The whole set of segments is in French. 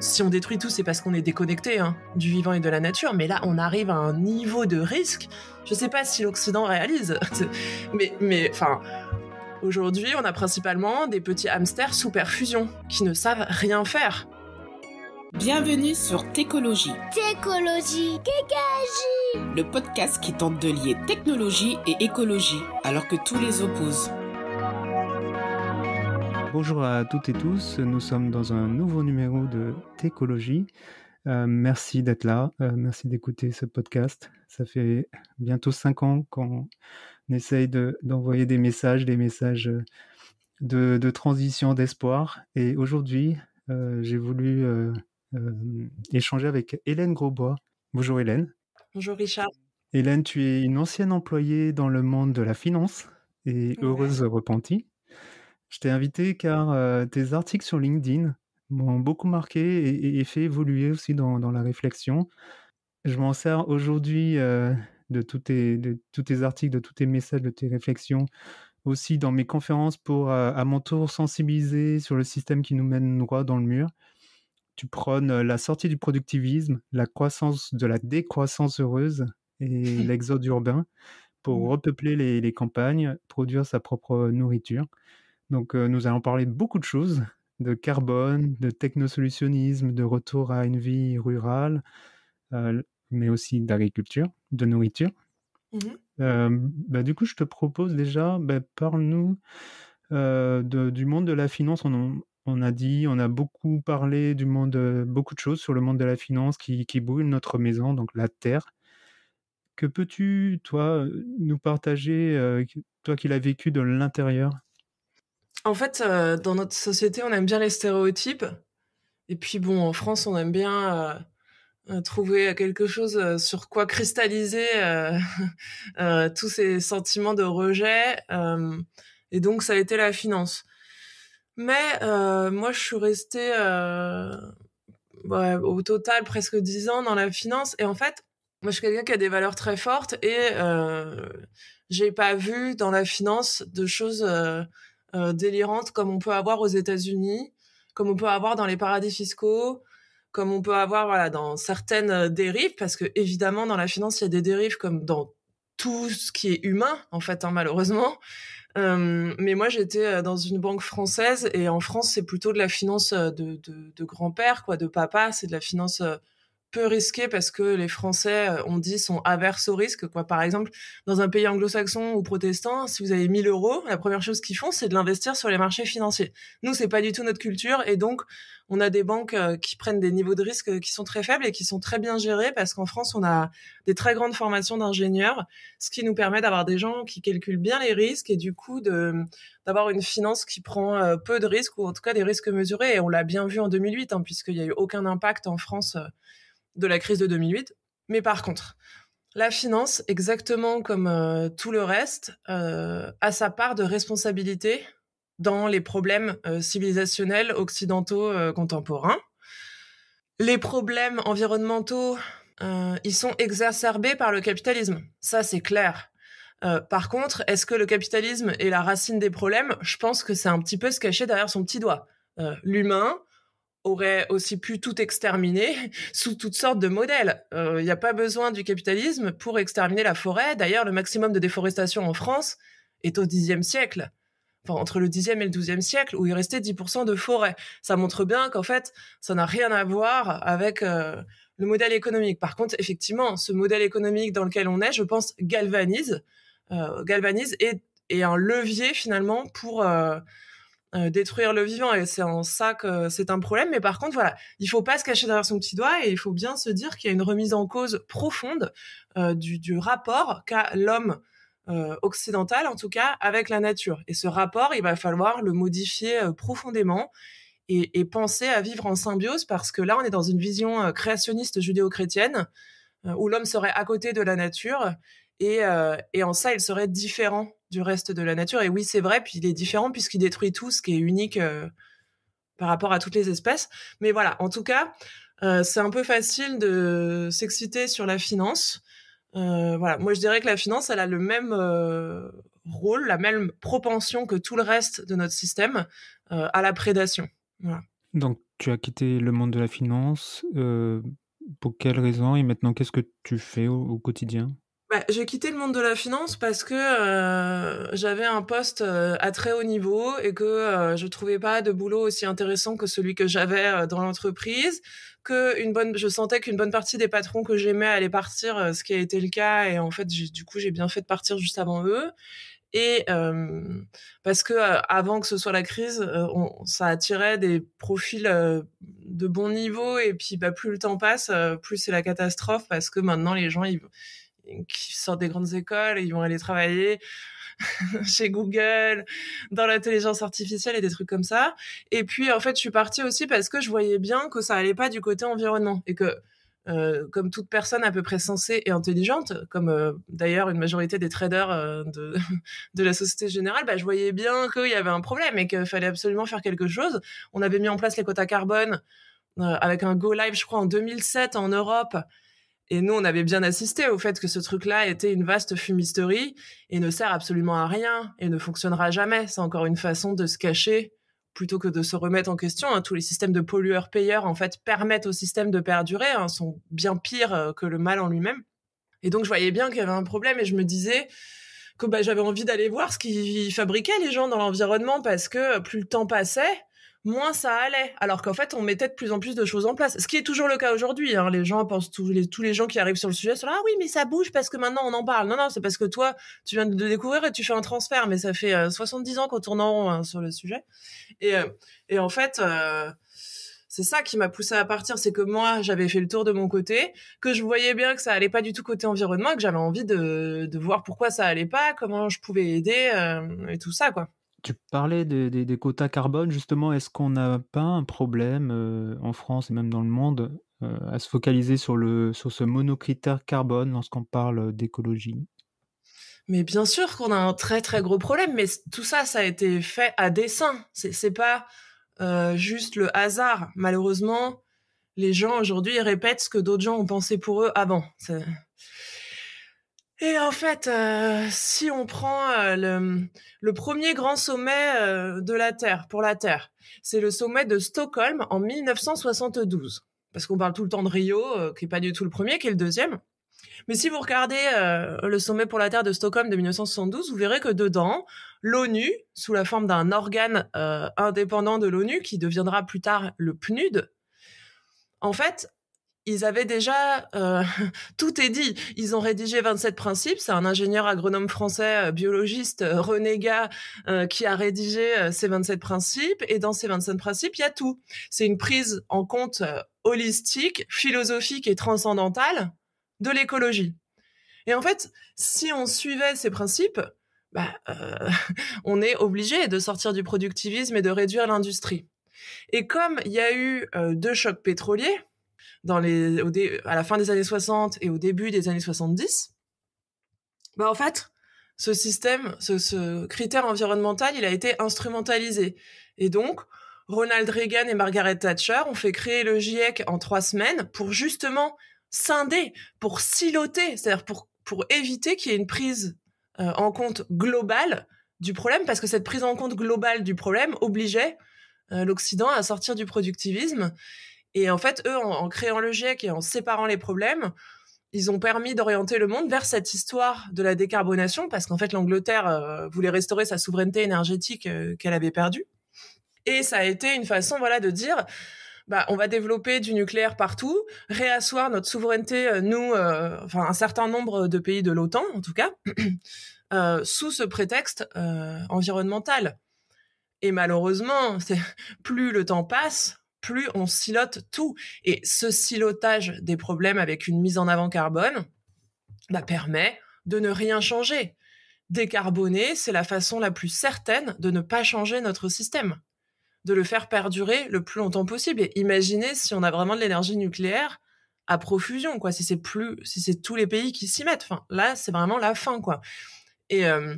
si on détruit tout, c'est parce qu'on est déconnecté hein, du vivant et de la nature. Mais là, on arrive à un niveau de risque. Je ne sais pas si l'Occident réalise, mais mais enfin. Aujourd'hui, on a principalement des petits hamsters sous perfusion qui ne savent rien faire. Bienvenue sur Técologie. Técologie, Técologie. Le podcast qui tente de lier technologie et écologie alors que tous les opposent. Bonjour à toutes et tous, nous sommes dans un nouveau numéro de Técologie. Euh, merci d'être là, euh, merci d'écouter ce podcast. Ça fait bientôt cinq ans qu'on essaye d'envoyer des messages, des messages euh, de, transition, d'espoir. Et aujourd'hui, j'ai voulu échanger avec Hélène Grosbois. Bonjour Hélène. Bonjour Richard. Hélène, tu es une ancienne employée dans le monde de la finance et heureuse repentie. Je t'ai invité car euh, tes articles sur LinkedIn m'ont beaucoup marqué et, fait évoluer aussi dans, la réflexion. Je m'en sers aujourd'hui euh, de, tous tes, articles, de tous tes messages, de tes réflexions, aussi dans mes conférences pour euh, à mon tour sensibiliser sur le système qui nous mène droit dans le mur. Tu prônes la sortie du productivisme, la croissance de la décroissance heureuse et l'exode urbain pour mmh. repeupler les, campagnes, produire sa propre nourriture. Donc euh, nous allons parler de beaucoup de choses, de carbone, de technosolutionnisme, de retour à une vie rurale, euh, mais aussi d'agriculture, de nourriture. Mmh euh, bah, du coup, je te propose déjà, bah, parle-nous du monde de la finance. On, a dit, on a beaucoup parlé du monde, beaucoup de choses sur le monde de la finance qui, brûle notre maison, donc la terre. Que peux-tu, toi, nous partager, toi qui l'as vécu de l'intérieur en fait, euh, dans notre société, on aime bien les stéréotypes. Et puis bon, en France, on aime bien euh, euh, trouver quelque chose sur quoi cristalliser tous ces sentiments de rejet. et donc, ça a été la finance. Mais moi, je suis restée au total presque dix ans dans la finance. Et en fait, moi, je suis quelqu'un qui a des valeurs très fortes et euh, j'ai pas vu dans la finance de choses euh, délirante comme on peut avoir aux États-Unis, comme on peut avoir dans les paradis fiscaux, comme on peut avoir voilà dans certaines euh, dérives, parce que évidemment dans la finance il y a des dérives comme dans tout ce qui est humain en fait hein, malheureusement. Euh, mais moi j'étais dans une banque française et en France c'est plutôt de la finance de, de grand-père quoi, de papa, c'est de la finance peu risqué parce que les Français, euh, on dit, sont averses au risque. Quoi. Par exemple, dans un pays anglo-saxon ou protestant, si vous avez 1000 euros, la première chose qu'ils font, c'est de l'investir sur les marchés financiers. Nous, c'est pas du tout notre culture et donc on a des banques euh, qui prennent des niveaux de risque euh, qui sont très faibles et qui sont très bien gérés parce qu'en France, on a des très grandes formations d'ingénieurs, ce qui nous permet d'avoir des gens qui calculent bien les risques et du coup de d'avoir une finance qui prend peu de risques ou en tout cas des risques mesurés. Et on l'a bien vu en 2008, hein, puisqu'il n'y a eu aucun impact en France de la crise de 2008. Mais par contre, la finance, exactement comme euh, tout le reste, euh, a sa part de responsabilité dans les problèmes euh, civilisationnels occidentaux contemporains. Les problèmes environnementaux, ils sont exacerbés par le capitalisme. Ça, c'est clair. par contre, est-ce que le capitalisme est la racine des problèmes Je pense que c'est un petit peu se cacher derrière son petit doigt. L'humain, aurait aussi pu tout exterminer sous toutes sortes de modèles. Il euh, n'y a pas besoin du capitalisme pour exterminer la forêt. D'ailleurs, le maximum de déforestation en France est au Xe siècle. Enfin, entre le Xe et le XIIe siècle, où il restait 10% de forêt. Ça montre bien qu'en fait, ça n'a rien à voir avec euh, le modèle économique. Par contre, effectivement, ce modèle économique dans lequel on est, je pense, galvanise, euh, galvanise et, et un levier finalement pour euh, détruire le vivant et c'est en ça que c'est un problème. Mais par contre, voilà, il faut pas se cacher derrière son petit doigt et il faut bien se dire qu'il y a une remise en cause profonde euh, du, rapport qu'a l'homme euh, occidental, en tout cas, avec la nature. Et ce rapport, il va falloir le modifier profondément. Et, penser à vivre en symbiose parce que là on est dans une vision créationniste judéo-chrétienne où l'homme serait à côté de la nature et, en ça il serait différent du reste de la nature. Et oui, c'est vrai, puis il est différent puisqu'il détruit tout ce qui est unique euh, par rapport à toutes les espèces. Mais voilà, en tout cas, euh, c'est un peu facile de s'exciter sur la finance. Euh, voilà, moi je dirais que la finance, elle a le même rôle, la même propension que tout le reste de notre système à la prédation. Donc tu as quitté le monde de la finance. pour quelles raisons Et maintenant, qu'est-ce que tu fais au quotidien bah, j'ai quitté le monde de la finance parce que euh, j'avais un poste euh, à très haut niveau et que euh, je trouvais pas de boulot aussi intéressant que celui que j'avais euh, dans l'entreprise, que une bonne je sentais qu'une bonne partie des patrons que j'aimais allaient partir, euh, ce qui a été le cas et en fait du coup j'ai bien fait de partir juste avant eux. Et parce que avant que ce soit la crise, on, ça attirait des profils de bon niveau et puis bah, plus le temps passe, plus c'est la catastrophe parce que maintenant les gens ils qui sortent des grandes écoles et ils vont aller travailler chez Google, dans l'intelligence artificielle et des trucs comme ça. Et puis, en fait, je suis partie aussi parce que je voyais bien que ça allait pas du côté environnement et que, euh, comme toute personne à peu près sensée et intelligente, comme euh, d'ailleurs une majorité des traders euh, de, la Société Générale, bah, je voyais bien qu'il y avait un problème et qu'il fallait absolument faire quelque chose. On avait mis en place les quotas carbone avec un Go Live, je crois, en 2007 en Europe. Et nous, on avait bien assisté au fait que ce truc-là était une vaste fumisterie et ne sert absolument à rien et ne fonctionnera jamais. C'est encore une façon de se cacher plutôt que de se remettre en question. Hein. Tous les systèmes de pollueurs-payeurs, en fait, permettent au système de perdurer, hein, sont bien pires euh, que le mal en lui-même. Et donc, je voyais bien qu'il y avait un problème et je me disais que bah, j'avais envie d'aller voir ce qu'ils fabriquaient les gens dans l'environnement parce que euh, plus le temps passait, moins ça allait. Alors qu'en fait, on mettait de plus en plus de choses en place. Ce qui est toujours le cas aujourd'hui. Hein. Les gens pensent, tous les, tous les gens qui arrivent sur le sujet sont là, ah oui, mais ça bouge parce que maintenant on en parle. Non, non, c'est parce que toi, tu viens de le découvrir et tu fais un transfert. Mais ça fait 70 euh, ans qu'on tourne en rond hein, sur le sujet. Et, euh, et en fait, euh, c'est ça qui m'a poussé à partir, c'est que moi, j'avais fait le tour de mon côté, que je voyais bien que ça allait pas du tout côté environnement, que j'avais envie de, de, voir pourquoi ça allait pas, comment je pouvais aider et tout ça, quoi tu parlais des, quotas carbone, justement, est-ce qu'on n'a pas un problème euh, en France et même dans le monde euh, à se focaliser sur, le, sur ce monocritère carbone lorsqu'on parle d'écologie mais bien sûr qu'on a un très très gros problème, mais tout ça, ça a été fait à dessein. C'est pas euh, juste le hasard. Malheureusement, les gens aujourd'hui répètent ce que d'autres gens ont pensé pour eux avant. Et en fait, euh, si on prend euh, le, premier grand sommet euh, de la Terre, pour la Terre, c'est le sommet de Stockholm en 1972. Parce qu'on parle tout le temps de Rio, qui n'est pas du tout le premier, qui est le deuxième. Mais si vous regardez le sommet pour la Terre de Stockholm de 1972, vous verrez que dedans, l'ONU, sous la forme d'un organe indépendant de l'ONU, qui deviendra plus tard le PNUD, en fait, ils avaient déjà euh, tout est dit. Ils ont rédigé 27 principes. C'est un ingénieur agronome français, euh, biologiste René euh, renégat qui a rédigé ces 27 principes. Et dans ces 27 principes, il y a tout. C'est une prise en compte holistique, philosophique et transcendantale de l'écologie. Et en fait, si on suivait ces principes, bah, on est obligé de sortir du productivisme et de réduire l'industrie. Et comme il y a eu deux chocs pétroliers, dans les, au à la fin des années 60 et au début des années 70, bah en fait, ce système, ce, critère environnemental, il a été instrumentalisé. Et donc, Ronald Reagan et Margaret Thatcher ont fait créer le GIEC en trois semaines pour justement scinder, pour siloter, c'est-à-dire pour, pour éviter qu'il y ait une prise euh, en compte globale du problème, parce que cette prise en compte globale du problème obligeait euh, l'Occident à sortir du productivisme et en fait, eux, en, créant le GIEC et en séparant les problèmes, ils ont permis d'orienter le monde vers cette histoire de la décarbonation, parce qu'en fait, l'Angleterre euh, voulait restaurer sa souveraineté énergétique euh, qu'elle avait perdue. Et ça a été une façon, voilà, de dire, bah, on va développer du nucléaire partout, réasseoir notre souveraineté, euh, nous, enfin, un certain nombre de pays de l'OTAN, en tout cas, sous ce prétexte environnemental. Et malheureusement, plus le temps passe, plus on silote tout. Et ce silotage des problèmes avec une mise en avant carbone bah, permet de ne rien changer. Décarboner, c'est la façon la plus certaine de ne pas changer notre système, de le faire perdurer le plus longtemps possible. Et imaginez si on a vraiment de l'énergie nucléaire à profusion, quoi. Si c'est plus, si c'est tous les pays qui s'y mettent. Enfin, là, c'est vraiment la fin, quoi. Et, euh,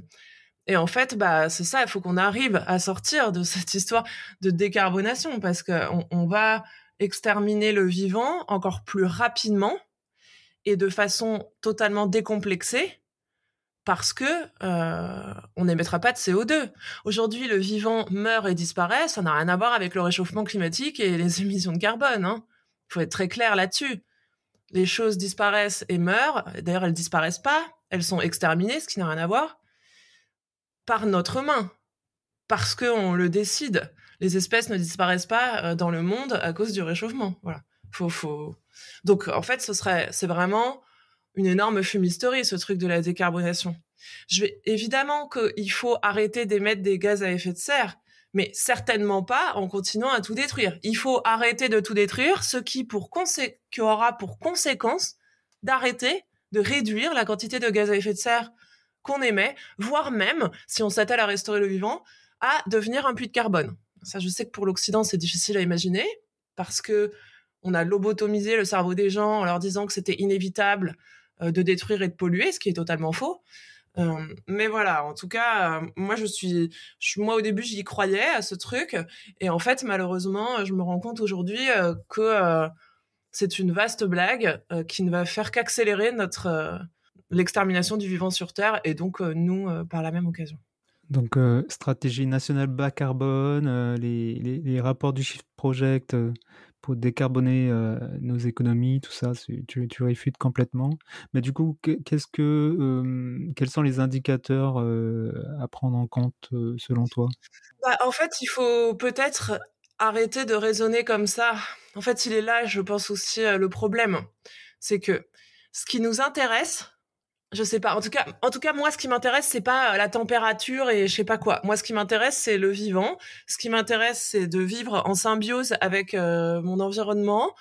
et en fait, bah, c'est ça, il faut qu'on arrive à sortir de cette histoire de décarbonation parce qu'on on va exterminer le vivant encore plus rapidement et de façon totalement décomplexée parce que euh, on n'émettra pas de CO2. Aujourd'hui, le vivant meurt et disparaît, ça n'a rien à voir avec le réchauffement climatique et les émissions de carbone. Il hein. faut être très clair là-dessus. Les choses disparaissent et meurent. D'ailleurs, elles disparaissent pas, elles sont exterminées, ce qui n'a rien à voir par notre main, parce qu'on le décide. Les espèces ne disparaissent pas euh, dans le monde à cause du réchauffement. Voilà. Faut, faut... Donc, en fait, ce serait, c'est vraiment une énorme fumisterie, ce truc de la décarbonation. Je vais, évidemment qu'il faut arrêter d'émettre des gaz à effet de serre, mais certainement pas en continuant à tout détruire. Il faut arrêter de tout détruire, ce qui, pour consé... qui aura pour conséquence d'arrêter de réduire la quantité de gaz à effet de serre qu'on aimait, voire même, si on s'attelle à restaurer le vivant, à devenir un puits de carbone. Ça, je sais que pour l'Occident, c'est difficile à imaginer, parce que on a lobotomisé le cerveau des gens en leur disant que c'était inévitable euh, de détruire et de polluer, ce qui est totalement faux. Euh, mais voilà, en tout cas, euh, moi je suis, moi au début j'y croyais à ce truc, et en fait malheureusement je me rends compte aujourd'hui que c'est une vaste blague qui ne va faire qu'accélérer notre l'extermination du vivant sur Terre et donc euh, nous euh, par la même occasion. Donc, euh, stratégie nationale bas carbone, les, les, rapports du chiffre Project pour décarboner nos économies, tout ça, tu, tu, réfutes complètement. Mais du coup, qu'est-ce que, quels sont les indicateurs à prendre en compte selon toi bah, En fait, il faut peut-être arrêter de raisonner comme ça. En fait, il est là, je pense aussi, le problème. C'est que ce qui nous intéresse, je sais pas. En tout cas, en tout cas, moi, ce qui m'intéresse, c'est pas euh, la température et je sais pas quoi. Moi, ce qui m'intéresse, c'est le vivant. Ce qui m'intéresse, c'est de vivre en symbiose avec euh, mon environnement.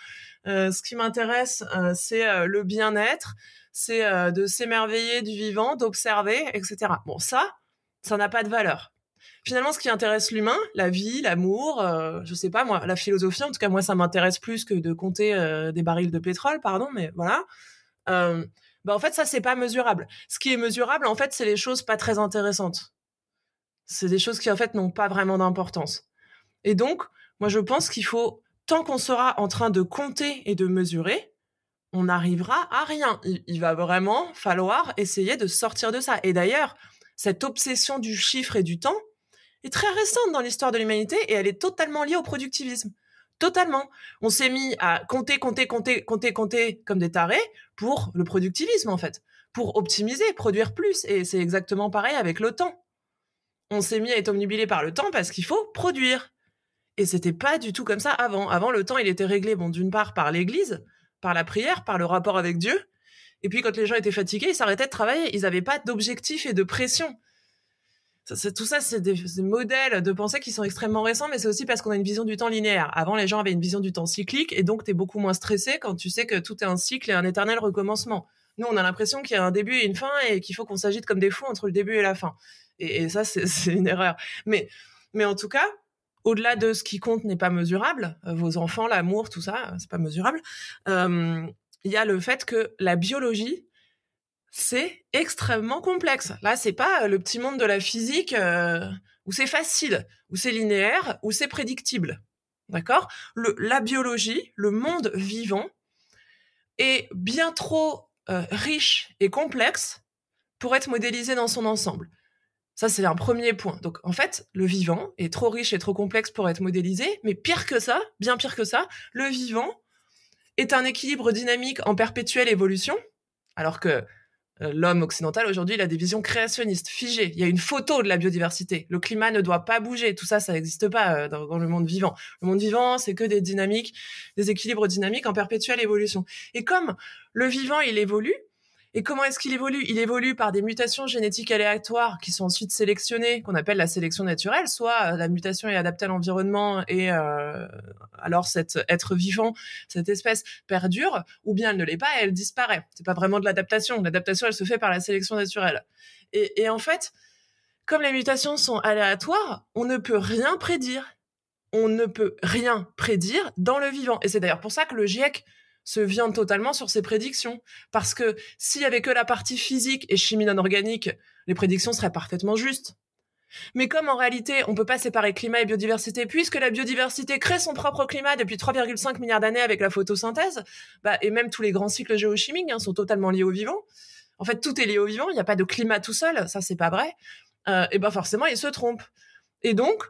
Euh, ce qui m'intéresse, c'est le bien-être, c'est de s'émerveiller du vivant, d'observer, etc. Bon, ça, ça n'a pas de valeur. Finalement, ce qui intéresse l'humain, la vie, l'amour, je sais pas moi, la philosophie. En tout cas, moi, ça m'intéresse plus que de compter des barils de pétrole, pardon, mais voilà. Bah, en fait ça c'est pas mesurable. Ce qui est mesurable en fait c'est les choses pas très intéressantes. C'est des choses qui en fait n'ont pas vraiment d'importance. Et donc moi je pense qu'il faut tant qu'on sera en train de compter et de mesurer, on n'arrivera à rien. il, va vraiment falloir essayer de sortir de ça. Et d'ailleurs, cette obsession du chiffre et du temps est très récente dans l'histoire de l'humanité et elle est totalement liée au productivisme. Totalement. On s'est mis à compter, compter, compter, compter, compter comme des tarés pour le productivisme, en fait. Pour optimiser, produire plus. Et c'est exactement pareil avec le temps. On s'est mis à être omnibilé par le temps parce qu'il faut produire. Et c'était pas du tout comme ça avant. Avant, le temps, il était réglé, bon, d'une part par l'église, par la prière, par le rapport avec Dieu. Et puis, quand les gens étaient fatigués, ils s'arrêtaient de travailler. Ils n'avaient pas d'objectif et de pression c'est, tout ça, c'est des, modèles de pensée qui sont extrêmement récents, mais c'est aussi parce qu'on a une vision du temps linéaire. Avant, les gens avaient une vision du temps cyclique, et donc tu es beaucoup moins stressé quand tu sais que tout est un cycle et un éternel recommencement. Nous, on a l'impression qu'il y a un début et une fin, et qu'il faut qu'on s'agite comme des fous entre le début et la fin. Et, ça, c'est, une erreur. Mais, mais en tout cas, au-delà de ce qui compte n'est pas mesurable, euh, vos enfants, l'amour, tout ça, euh, c'est pas mesurable. Euh, il y a le fait que la biologie c'est extrêmement complexe. Là, c'est pas euh, le petit monde de la physique euh, où c'est facile, où c'est linéaire, où c'est prédictible. D'accord La biologie, le monde vivant, est bien trop euh, riche et complexe pour être modélisé dans son ensemble. Ça, c'est un premier point. Donc, en fait, le vivant est trop riche et trop complexe pour être modélisé, mais pire que ça, bien pire que ça, le vivant est un équilibre dynamique en perpétuelle évolution, alors que euh, l'homme occidental aujourd'hui, il a des visions créationnistes, figées. Il y a une photo de la biodiversité. Le climat ne doit pas bouger. Tout ça, ça n'existe pas euh, dans, dans, le monde vivant. Le monde vivant, c'est que des dynamiques, des équilibres dynamiques en perpétuelle évolution. Et comme le vivant, il évolue, et comment est-ce qu'il évolue Il évolue par des mutations génétiques aléatoires qui sont ensuite sélectionnées, qu'on appelle la sélection naturelle, soit euh, la mutation est adaptée à l'environnement et euh, alors cet être vivant, cette espèce perdure, ou bien elle ne l'est pas et elle disparaît. C'est pas vraiment de l'adaptation. L'adaptation, elle se fait par la sélection naturelle. Et, et en fait, comme les mutations sont aléatoires, on ne peut rien prédire on ne peut rien prédire dans le vivant. Et c'est d'ailleurs pour ça que le GIEC se vient totalement sur ses prédictions. Parce que s'il y avait que la partie physique et chimie non organique, les prédictions seraient parfaitement justes. Mais comme en réalité, on ne peut pas séparer climat et biodiversité, puisque la biodiversité crée son propre climat depuis 3,5 milliards d'années avec la photosynthèse, bah, et même tous les grands cycles géochimiques hein, sont totalement liés au vivant. En fait, tout est lié au vivant, il n'y a pas de climat tout seul, ça c'est pas vrai. Euh, et ben forcément, il se trompe Et donc,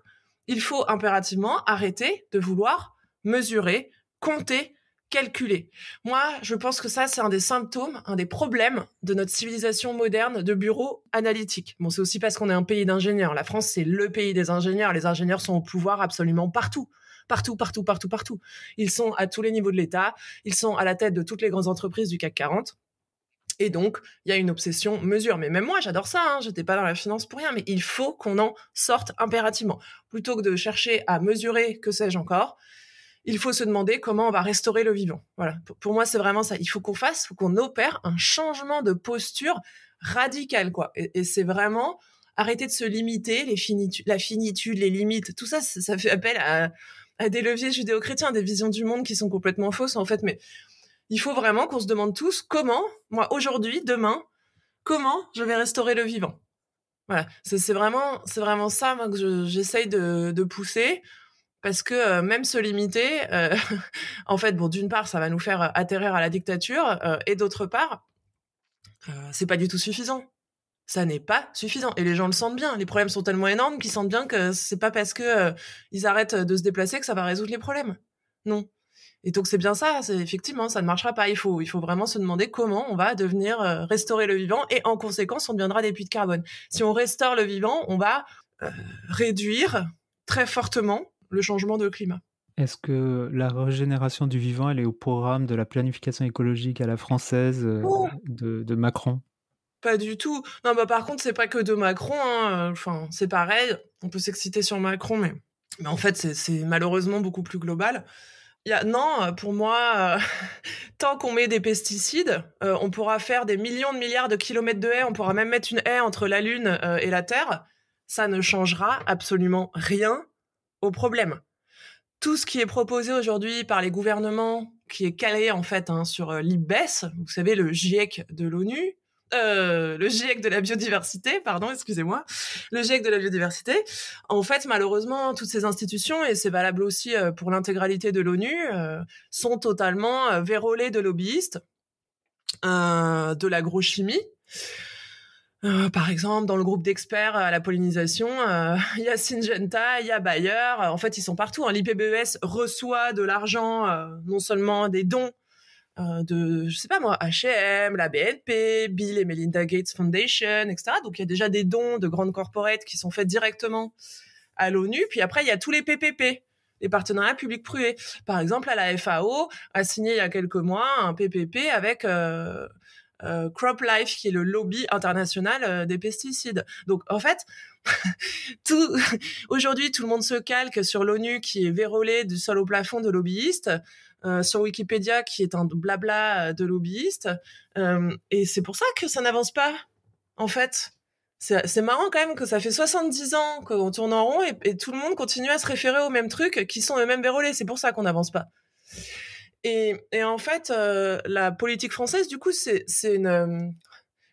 il faut impérativement arrêter de vouloir mesurer, compter, calculé. Moi, je pense que ça, c'est un des symptômes, un des problèmes de notre civilisation moderne de bureau analytique. Bon, c'est aussi parce qu'on est un pays d'ingénieurs. La France, c'est le pays des ingénieurs. Les ingénieurs sont au pouvoir absolument partout. Partout, partout, partout, partout. Ils sont à tous les niveaux de l'État. Ils sont à la tête de toutes les grandes entreprises du CAC 40. Et donc, il y a une obsession mesure. Mais même moi, j'adore ça. Hein. Je n'étais pas dans la finance pour rien. Mais il faut qu'on en sorte impérativement. Plutôt que de chercher à mesurer, que sais-je encore, il faut se demander comment on va restaurer le vivant. Voilà. Pour, moi, c'est vraiment ça. Il faut qu'on fasse, qu'on opère un changement de posture radical, quoi. Et, c'est vraiment arrêter de se limiter, la finitude, les limites, tout ça, ça, fait appel à, des leviers judéo-chrétiens, des visions du monde qui sont complètement fausses, en fait. Mais il faut vraiment qu'on se demande tous comment, moi, aujourd'hui, demain, comment je vais restaurer le vivant. Voilà. C'est vraiment, c'est vraiment ça, que j'essaye de pousser parce que euh, même se limiter, euh, en fait, bon, d'une part, ça va nous faire euh, atterrir à la dictature, et d'autre part, c'est pas du tout suffisant. Ça n'est pas suffisant, et les gens le sentent bien. Les problèmes sont tellement énormes qu'ils sentent bien que c'est pas parce que ils arrêtent de se déplacer que ça va résoudre les problèmes. Non. Et donc c'est bien ça, c'est effectivement ça ne marchera pas. Il faut il faut vraiment se demander comment on va devenir restaurer le vivant et en conséquence on deviendra des puits de carbone. Si on restaure le vivant, on va réduire très fortement le changement de climat. Est-ce que la régénération du vivant, elle est au programme de la planification écologique à la française euh, oh de, Macron Pas du tout. Non, bah, par contre, c'est pas que de Macron. Hein. Enfin, c'est pareil. On peut s'exciter sur Macron, mais, mais en fait, c'est malheureusement beaucoup plus global. Y a... Non, pour moi, euh, tant qu'on met des pesticides, euh, on pourra faire des millions de milliards de kilomètres de haies. On pourra même mettre une haie entre la Lune et la Terre. Ça ne changera absolument rien au problème. Tout ce qui est proposé aujourd'hui par les gouvernements, qui est calé en fait hein, sur euh, l'IBES, vous savez le GIEC de l'ONU, euh, le GIEC de la biodiversité, pardon, excusez-moi, le GIEC de la biodiversité. En fait, malheureusement, toutes ces institutions, et c'est valable aussi euh, pour l'intégralité de l'ONU, euh, sont totalement vérolées de lobbyistes, de l'agrochimie, euh, par exemple, dans le groupe d'experts euh, à la pollinisation, euh, il y a Syngenta, il y a Bayer. En fait, ils sont partout. Hein. L'IPBES reçoit de l'argent, non seulement des dons de, je sais pas moi, H&M, la BNP, Bill et Melinda Gates Foundation, etc. Donc, il y a déjà des dons de grandes corporates qui sont faits directement à l'ONU. Puis après, il y a tous les PPP, les partenariats publics-privés. Par exemple, à la FAO a signé il y a quelques mois un PPP avec euh, Crop Life, qui est le lobby international euh, des pesticides. Donc en fait, tout aujourd'hui tout le monde se calque sur l'ONU qui est vérolée du sol au plafond de lobbyistes, euh, sur Wikipédia qui est un blabla de lobbyistes, et c'est pour ça que ça n'avance pas en fait. C'est marrant quand même que ça fait 70 ans qu'on tourne en rond et, et, tout le monde continue à se référer aux mêmes trucs qui sont eux-mêmes vérolés. C'est pour ça qu'on n'avance pas. Et, en fait, euh, la politique française, du coup, c'est une. Euh,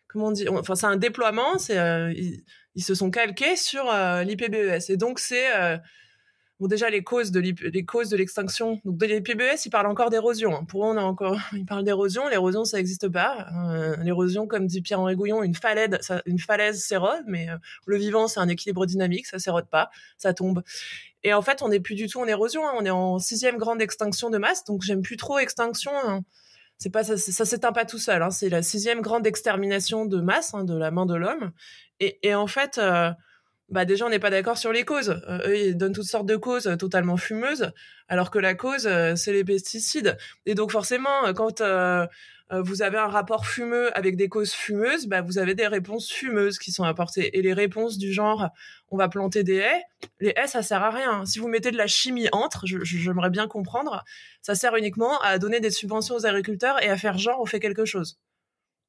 comment on Enfin, c'est un déploiement. Euh, ils, se sont calqués sur l'IPBES. Et donc, c'est. déjà, les causes de les causes de l'extinction. Donc, de l'IPBES, ils parlent encore d'érosion. Hein. Pour eux, on a encore, ils parlent d'érosion. L'érosion, ça n'existe pas. l'érosion, comme dit Pierre-Henri Gouillon, une falaise, une falaise s'érode, mais le vivant, c'est un équilibre dynamique, ça s'érode pas, ça tombe. Et en fait, on n'est plus du tout en érosion. Hein. On est en sixième grande extinction de masse. Donc, j'aime plus trop extinction. Hein. C'est pas ça, ça s'éteint pas tout seul. Hein. C'est la sixième grande extermination de masse de la main de l'homme. Et, en fait, euh, bah, déjà on n'est pas d'accord sur les causes. Euh, eux, ils donnent toutes sortes de causes euh, totalement fumeuses, alors que la cause c'est les pesticides. Et donc forcément, quand euh, vous avez un rapport fumeux avec des causes fumeuses, bah, vous avez des réponses fumeuses qui sont apportées. Et les réponses du genre on va planter des haies, les haies ça sert à rien. Si vous mettez de la chimie entre, j'aimerais bien comprendre, ça sert uniquement à donner des subventions aux agriculteurs et à faire genre on fait quelque chose.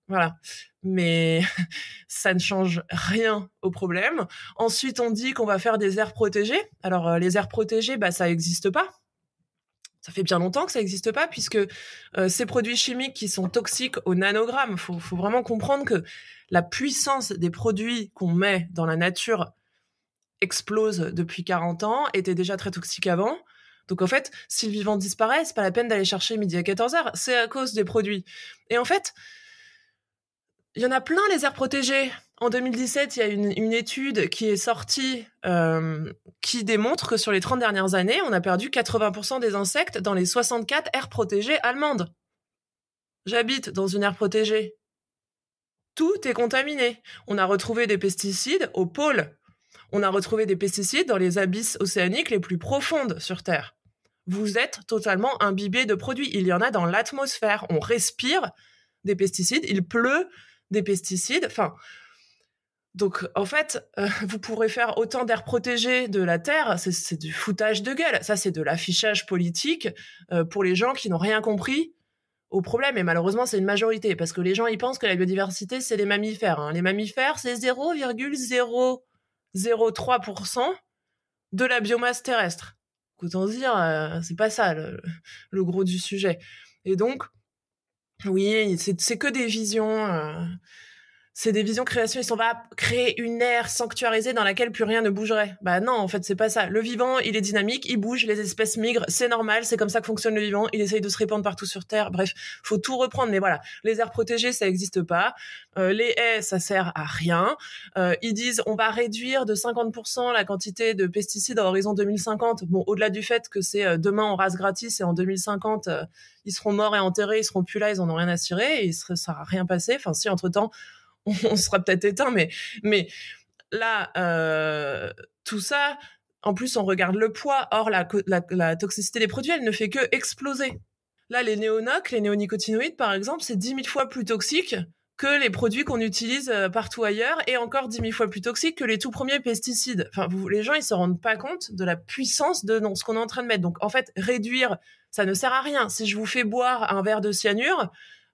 Voilà. Mais ça ne change rien au problème. Ensuite, on dit qu'on va faire des aires protégées. Alors, euh, les aires protégées, bah, ça n'existe pas ça fait bien longtemps que ça n'existe pas, puisque euh, ces produits chimiques qui sont toxiques au nanogramme, faut, faut vraiment comprendre que la puissance des produits qu'on met dans la nature explose depuis 40 ans, était déjà très toxique avant. Donc en fait, si le vivant disparaît, c'est pas la peine d'aller chercher midi à 14h, c'est à cause des produits. Et en fait, il y en a plein les aires protégées. En 2017, il y a une, étude qui est sortie euh, qui démontre que sur les 30 dernières années, on a perdu 80% des insectes dans les 64 aires protégées allemandes. J'habite dans une aire protégée. Tout est contaminé. On a retrouvé des pesticides au pôle. On a retrouvé des pesticides dans les abysses océaniques les plus profondes sur Terre. Vous êtes totalement imbibé de produits. Il y en a dans l'atmosphère. On respire des pesticides. Il pleut des pesticides. Enfin, donc en fait, euh, vous pourrez faire autant d'air protégé de la terre, c'est du foutage de gueule. Ça, c'est de l'affichage politique euh, pour les gens qui n'ont rien compris au problème. Et malheureusement, c'est une majorité parce que les gens ils pensent que la biodiversité c'est les mammifères. Hein. Les mammifères, c'est 0,003% de la biomasse terrestre. Autant dire, euh, c'est pas ça le, gros du sujet. Et donc, oui, c'est que des visions. Euh, c'est des visions créationnistes. On va créer une ère sanctuarisée dans laquelle plus rien ne bougerait. Bah non, en fait, c'est pas ça. Le vivant, il est dynamique, il bouge, les espèces migrent, c'est normal, c'est comme ça que fonctionne le vivant. Il essaye de se répandre partout sur Terre. Bref, faut tout reprendre. Mais voilà, les aires protégées, ça n'existe pas. Euh, les haies, ça sert à rien. Euh, ils disent, on va réduire de 50% la quantité de pesticides à horizon 2050. Bon, au-delà du fait que c'est euh, demain on rase gratis et en 2050 euh, ils seront morts et enterrés, ils seront plus là, ils en ont rien à cirer, et il ne sera rien passé. Enfin, si entre temps on sera peut-être éteint, mais, mais là, euh, tout ça, en plus, on regarde le poids. Or, la, la, toxicité des produits, elle ne fait que exploser. Là, les néonocs, les néonicotinoïdes, par exemple, c'est 10 000 fois plus toxique que les produits qu'on utilise euh, partout ailleurs et encore 10 000 fois plus toxique que les tout premiers pesticides. Enfin, les gens, ils se rendent pas compte de la puissance de non, ce qu'on est en train de mettre. Donc, en fait, réduire, ça ne sert à rien. Si je vous fais boire un verre de cyanure,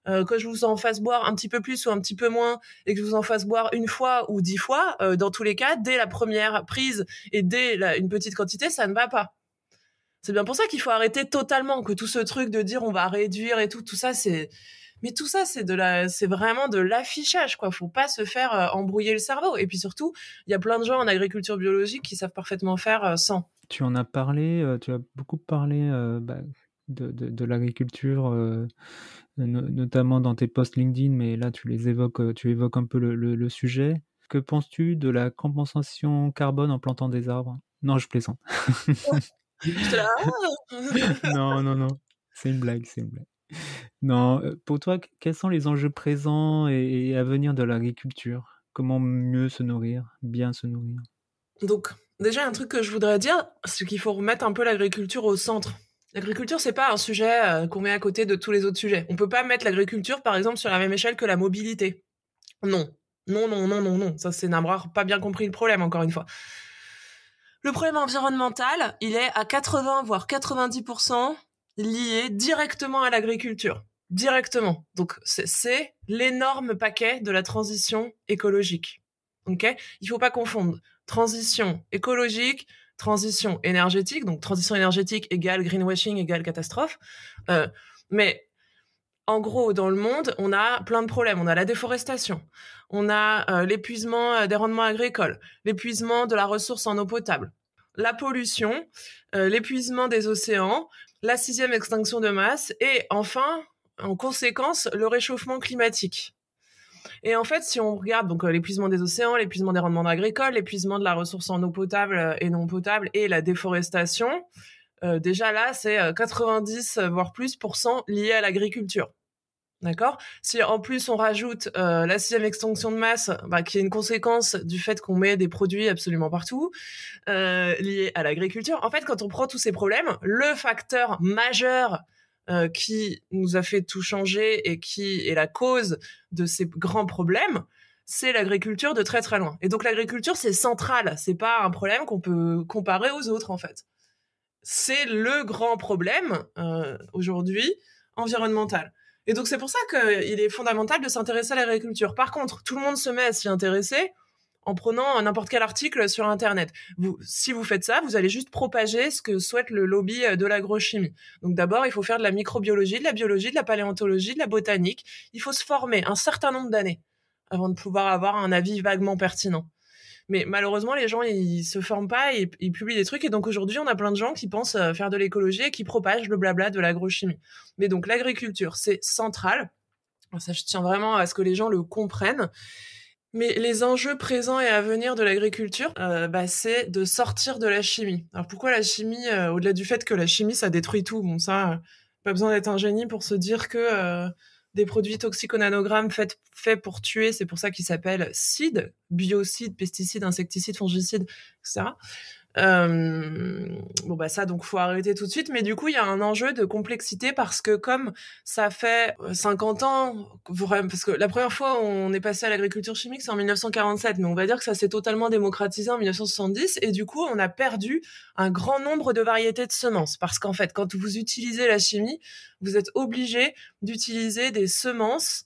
euh, que je vous en fasse boire un petit peu plus ou un petit peu moins et que je vous en fasse boire une fois ou dix fois, euh, dans tous les cas, dès la première prise et dès la, une petite quantité, ça ne va pas. C'est bien pour ça qu'il faut arrêter totalement que tout ce truc de dire on va réduire et tout, tout ça c'est mais tout ça c'est de la c'est vraiment de l'affichage quoi, faut pas se faire euh, embrouiller le cerveau et puis surtout, il y a plein de gens en agriculture biologique qui savent parfaitement faire sans. Tu en as parlé, tu as beaucoup parlé bah, de, de l'agriculture euh, notamment dans tes posts LinkedIn, mais là tu les évoques, euh, tu évoques un peu le, sujet. Que penses-tu de la compensation carbone en plantant des arbres Non, je plaisante. non, non, non. C'est une blague, c'est une blague. Non, euh, pour toi, quels sont les enjeux présents et à venir de l'agriculture Comment mieux se nourrir, bien se nourrir Donc, déjà, un truc que je voudrais dire, c'est qu'il faut remettre un peu l'agriculture au centre L'agriculture, c'est pas un sujet euh, qu'on met à côté de tous les autres sujets. On peut pas mettre l'agriculture, par exemple, sur la même échelle que la mobilité. Non. Non, non, non, non, non. Ça, c'est n'avoir pas bien compris le problème, encore une fois. Le problème environnemental, il est à 80, voire 90% lié directement à l'agriculture. Directement. Donc, c'est l'énorme paquet de la transition écologique. OK? Il faut pas confondre transition écologique, transition énergétique, donc transition énergétique égale greenwashing égale catastrophe. Euh, mais en gros, dans le monde, on a plein de problèmes. On a la déforestation, on a euh, l'épuisement euh, des rendements agricoles, l'épuisement de la ressource en eau potable, la pollution, l'épuisement des océans, la sixième extinction de masse et enfin, en conséquence, le réchauffement climatique. Et en fait, si on regarde donc euh, l'épuisement des océans, l'épuisement des rendements agricoles, l'épuisement de la ressource en eau potable euh, et non potable et la déforestation, euh, déjà là, c'est 90 voire plus pour cent lié à l'agriculture. D'accord Si en plus on rajoute la sixième extinction de masse, bah, qui est une conséquence du fait qu'on met des produits absolument partout, liés à l'agriculture, en fait quand on prend tous ces problèmes, le facteur majeur euh, qui nous a fait tout changer et qui est la cause de ces grands problèmes, c'est l'agriculture de très très loin. Et donc l'agriculture, c'est central, c'est pas un problème qu'on peut comparer aux autres en fait. C'est le grand problème euh, aujourd'hui environnemental. Et donc c'est pour ça qu'il est fondamental de s'intéresser à l'agriculture. Par contre, tout le monde se met à s'y intéresser en prenant n'importe quel article sur Internet. si vous faites ça, vous allez juste propager ce que souhaite le lobby euh, de l'agrochimie. Donc d'abord, il faut faire de la microbiologie, de la biologie, de la paléontologie, de la botanique. Il faut se former un certain nombre d'années avant de pouvoir avoir un avis vaguement pertinent. Mais malheureusement, les gens, ils se forment pas, ils publient des trucs. Et donc aujourd'hui, on a plein de gens qui pensent euh, faire de l'écologie et qui propagent le blabla de l'agrochimie. Mais donc l'agriculture, c'est central. Ça, je tiens vraiment à ce que les gens le comprennent. Mais les enjeux présents et à venir de l'agriculture, euh, bah, c'est de sortir de la chimie. Alors pourquoi la chimie, euh, au-delà du fait que la chimie, ça détruit tout, bon ça, euh, pas besoin d'être un génie pour se dire que des produits toxiconanogrammes faits, faits pour tuer, c'est pour ça qu'ils s'appellent CID, biocide, pesticides, insecticides, fongicides, etc. Euh, bon bah ça donc faut arrêter tout de suite, mais du coup il y a un enjeu de complexité parce que comme ça fait 50 euh, ans, parce que la première fois on est passé à l'agriculture chimique c'est en 1947, mais on va dire que ça s'est totalement démocratisé en 1970 et du coup on a perdu un grand nombre de variétés de semences parce qu'en fait quand vous utilisez la chimie vous êtes obligé d'utiliser des semences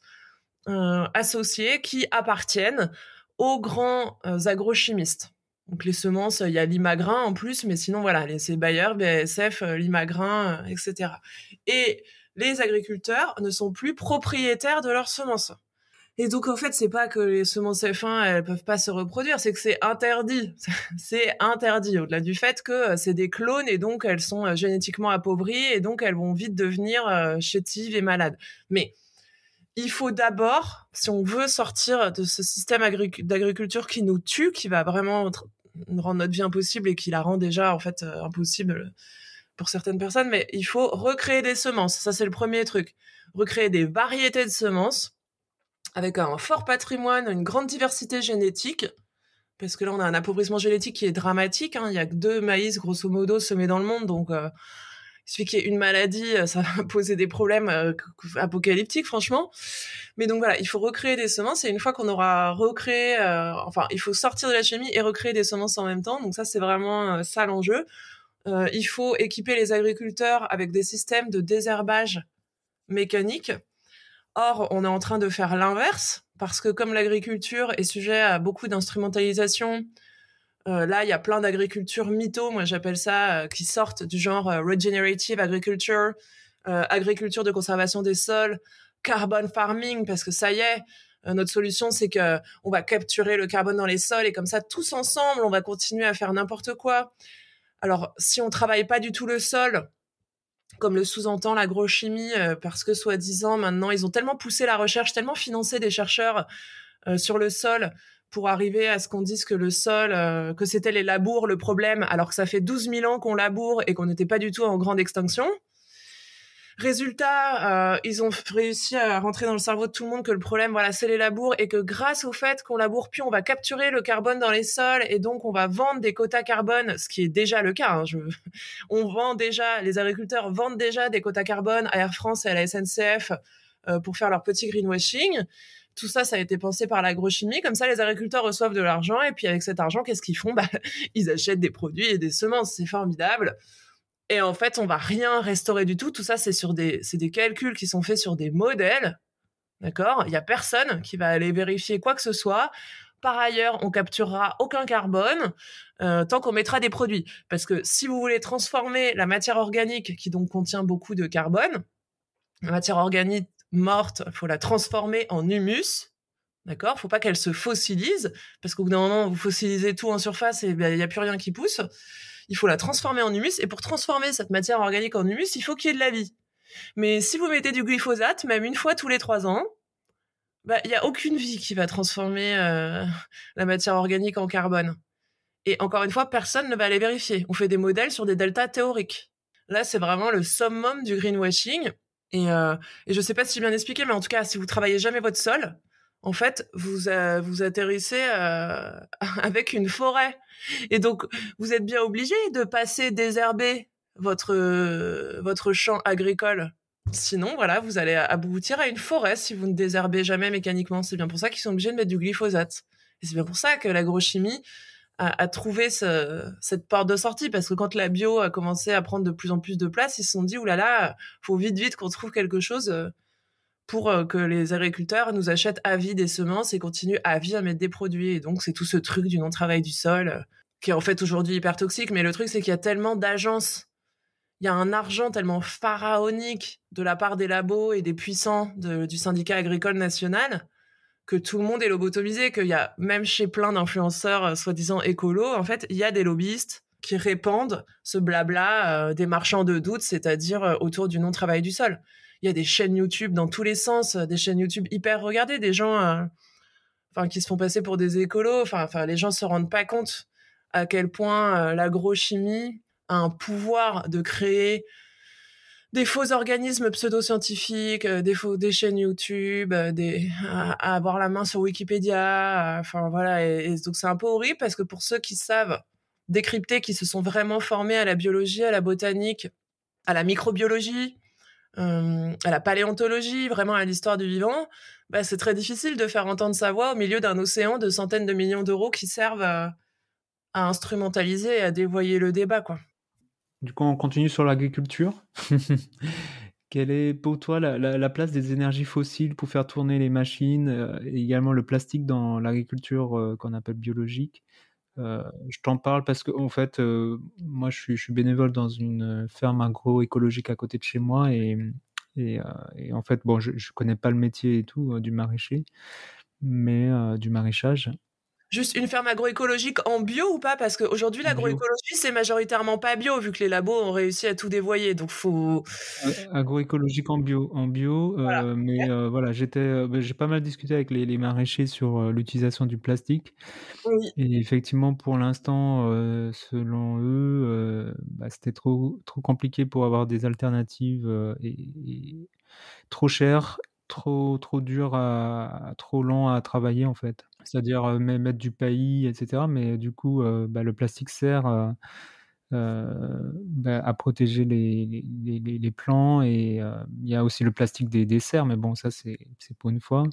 euh, associées qui appartiennent aux grands euh, agrochimistes. Donc les semences, il y a l'imagrin en plus, mais sinon voilà, c'est Bayer, BASF, euh, l'imagrin, euh, etc. Et les agriculteurs ne sont plus propriétaires de leurs semences. Et donc en fait, c'est pas que les semences F1 elles peuvent pas se reproduire, c'est que c'est interdit. c'est interdit au-delà du fait que euh, c'est des clones et donc elles sont génétiquement appauvries et donc elles vont vite devenir chétives et malades. Mais il faut d'abord, si on veut sortir de ce système d'agriculture qui nous tue, qui va vraiment rend notre vie impossible et qui la rend déjà en fait euh, impossible pour certaines personnes. Mais il faut recréer des semences. Ça, c'est le premier truc. Recréer des variétés de semences avec un fort patrimoine, une grande diversité génétique. Parce que là, on a un appauvrissement génétique qui est dramatique. Hein. Il y a que deux maïs, grosso modo, semés dans le monde. Donc, euh, celui qui est une maladie, euh, ça va poser des problèmes euh, apocalyptiques, franchement. Mais donc voilà, il faut recréer des semences et une fois qu'on aura recréé, euh, enfin, il faut sortir de la chimie et recréer des semences en même temps. Donc ça, c'est vraiment ça l'enjeu. il faut équiper les agriculteurs avec des systèmes de désherbage mécanique. Or, on est en train de faire l'inverse parce que comme l'agriculture est sujet à beaucoup d'instrumentalisation, euh, là, il y a plein d'agricultures mythos, moi j'appelle ça, euh, qui sortent du genre euh, regenerative agriculture, agriculture de conservation des sols, carbon farming, parce que ça y est, notre solution c'est que on va capturer le carbone dans les sols et comme ça, tous ensemble, on va continuer à faire n'importe quoi. Alors, si on travaille pas du tout le sol, comme le sous-entend l'agrochimie, parce que soi-disant maintenant, ils ont tellement poussé la recherche, tellement financé des chercheurs sur le sol pour arriver à ce qu'on dise que le sol, euh, que c'était les labours le problème, alors que ça fait 12 000 ans qu'on laboure et qu'on n'était pas du tout en grande extinction. Résultat, euh, ils ont réussi à rentrer dans le cerveau de tout le monde que le problème, voilà, c'est les labours et que grâce au fait qu'on laboure plus, on va capturer le carbone dans les sols et donc on va vendre des quotas carbone, ce qui est déjà le cas. Hein, on vend déjà, les agriculteurs vendent déjà des quotas carbone à Air France et à la SNCF euh, pour faire leur petit greenwashing. Tout ça, ça a été pensé par l'agrochimie. Comme ça, les agriculteurs reçoivent de l'argent. Et puis, avec cet argent, qu'est-ce qu'ils font bah, Ils achètent des produits et des semences. C'est formidable. Et en fait, on va rien restaurer du tout. Tout ça, c'est sur des, des calculs qui sont faits sur des modèles. D'accord Il n'y a personne qui va aller vérifier quoi que ce soit. Par ailleurs, on capturera aucun carbone euh, tant qu'on mettra des produits. Parce que si vous voulez transformer la matière organique, qui donc contient beaucoup de carbone, la matière organique morte, il faut la transformer en humus. D'accord Faut pas qu'elle se fossilise, parce qu'au bout d'un moment, vous fossilisez tout en surface et ben, il ben, n'y a plus rien qui pousse. Il faut la transformer en humus, et pour transformer cette matière organique en humus, il faut qu'il y ait de la vie. Mais si vous mettez du glyphosate, même une fois tous les trois ans, ben, il bah, n'y a aucune vie qui va transformer euh, la matière organique en carbone. Et encore une fois, personne ne va aller vérifier. On fait des modèles sur des deltas théoriques. Là, c'est vraiment le summum du greenwashing. Et, euh, et je ne sais pas si j'ai bien expliqué, mais en tout cas, si vous travaillez jamais votre sol, en fait, vous euh, vous atterrissez euh, avec une forêt. Et donc, vous êtes bien obligé de passer désherber votre votre champ agricole. Sinon, voilà, vous allez aboutir à une forêt si vous ne désherbez jamais mécaniquement. C'est bien pour ça qu'ils sont obligés de mettre du glyphosate. Et c'est bien pour ça que l'agrochimie, à, à trouver ce, cette porte de sortie parce que quand la bio a commencé à prendre de plus en plus de place, ils se sont dit oulala, là là, faut vite vite qu'on trouve quelque chose euh, pour euh, que les agriculteurs nous achètent à vie des semences et continuent à vie à mettre des produits. Et donc c'est tout ce truc du non travail du sol euh, qui est en fait aujourd'hui hyper toxique. Mais le truc c'est qu'il y a tellement d'agences il y a un argent tellement pharaonique de la part des labos et des puissants du syndicat agricole national que tout le monde est lobotomisé, qu'il y a même chez plein d'influenceurs euh, soi-disant écolos, en fait, il y a des lobbyistes qui répandent ce blabla euh, des marchands de doute, c'est-à-dire euh, autour du non-travail du sol. Il y a des chaînes YouTube dans tous les sens, des chaînes YouTube hyper regardées, des gens qui se font passer pour des écolos, enfin, enfin les gens ne se rendent pas compte à quel point l'agrochimie a un pouvoir de créer des faux organismes pseudo-scientifiques, euh, des faux des chaînes YouTube, euh, des à, avoir la main sur Wikipédia, euh, enfin voilà et, donc c'est un peu horrible parce que pour ceux qui savent décrypter, qui se sont vraiment formés à la biologie, à la botanique, à la microbiologie, à la paléontologie, vraiment à l'histoire du vivant, bah, c'est très difficile de faire entendre sa voix au milieu d'un océan de centaines de millions d'euros qui servent à, à instrumentaliser et à dévoyer le débat quoi. Du coup, on continue sur l'agriculture. Quelle est pour toi la, place des énergies fossiles pour faire tourner les machines euh, et également le plastique dans l'agriculture euh, qu'on appelle biologique euh, Je t'en parle parce que, en fait, moi, je suis, bénévole dans une ferme agroécologique à côté de chez moi et, en fait, bon, je ne connais pas le métier et tout du maraîcher, mais du maraîchage juste une ferme agroécologique en bio ou pas Parce qu'aujourd'hui, l'agroécologie, c'est majoritairement pas bio, vu que les labos ont réussi à tout dévoyer. Donc, faut. Agroécologique en bio. En bio, euh, mais euh, voilà, j'étais, euh, ben, j'ai pas mal discuté avec les, maraîchers sur l'utilisation du plastique. Et effectivement, pour l'instant, selon eux, bah, c'était trop, trop compliqué pour avoir des alternatives et, trop cher, trop, trop dur, trop long à travailler en fait c'est-à-dire mettre du paillis, etc. Mais du coup, bah, le plastique sert bah, à protéger les, les, plants et il y a aussi le plastique des desserts, mais bon, ça c'est pour une fois.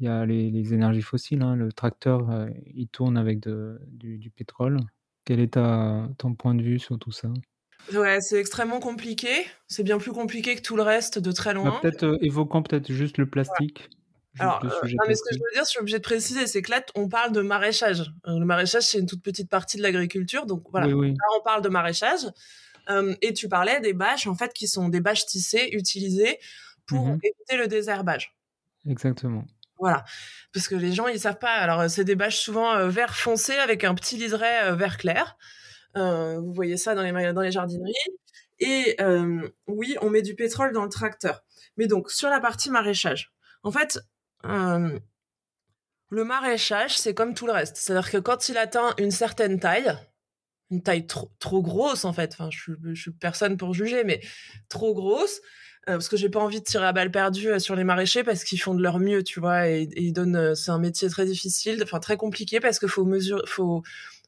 Il y a les, énergies fossiles, hein, le tracteur il tourne avec du, pétrole. Quel est ta, ton point de vue sur tout ça Ouais, c'est extrêmement compliqué. C'est bien plus compliqué que tout le reste de très bah, loin. peut-être évoquant peut-être juste le plastique. Alors, euh, non, mais ce que je veux dire, je suis obligée de préciser, c'est que là, on parle de maraîchage. Euh, le maraîchage, c'est une toute petite partie de l'agriculture. Donc voilà, là, on parle de maraîchage. Euh, et tu parlais des bâches, en fait, qui sont des bâches tissées, utilisées pour mm-hmm. éviter le désherbage. Exactement. Voilà. Parce que les gens, ils savent pas. Alors, c'est des bâches souvent vert foncé avec un petit liseré vert clair. vous voyez ça dans les, dans les jardineries. Et oui, on met du pétrole dans le tracteur. Mais donc, sur la partie maraîchage. En fait, euh, le maraîchage, c'est comme tout le reste. C'est-à-dire que quand il atteint une certaine taille, une taille trop, trop grosse en fait, enfin, je, je suis personne pour juger, mais trop grosse, euh, parce que j'ai pas envie de tirer à balle perdue euh, sur les maraîchers parce qu'ils font de leur mieux, tu vois, et, et ils donnent. c'est un métier très difficile, enfin très compliqué parce que faut mesurer, faut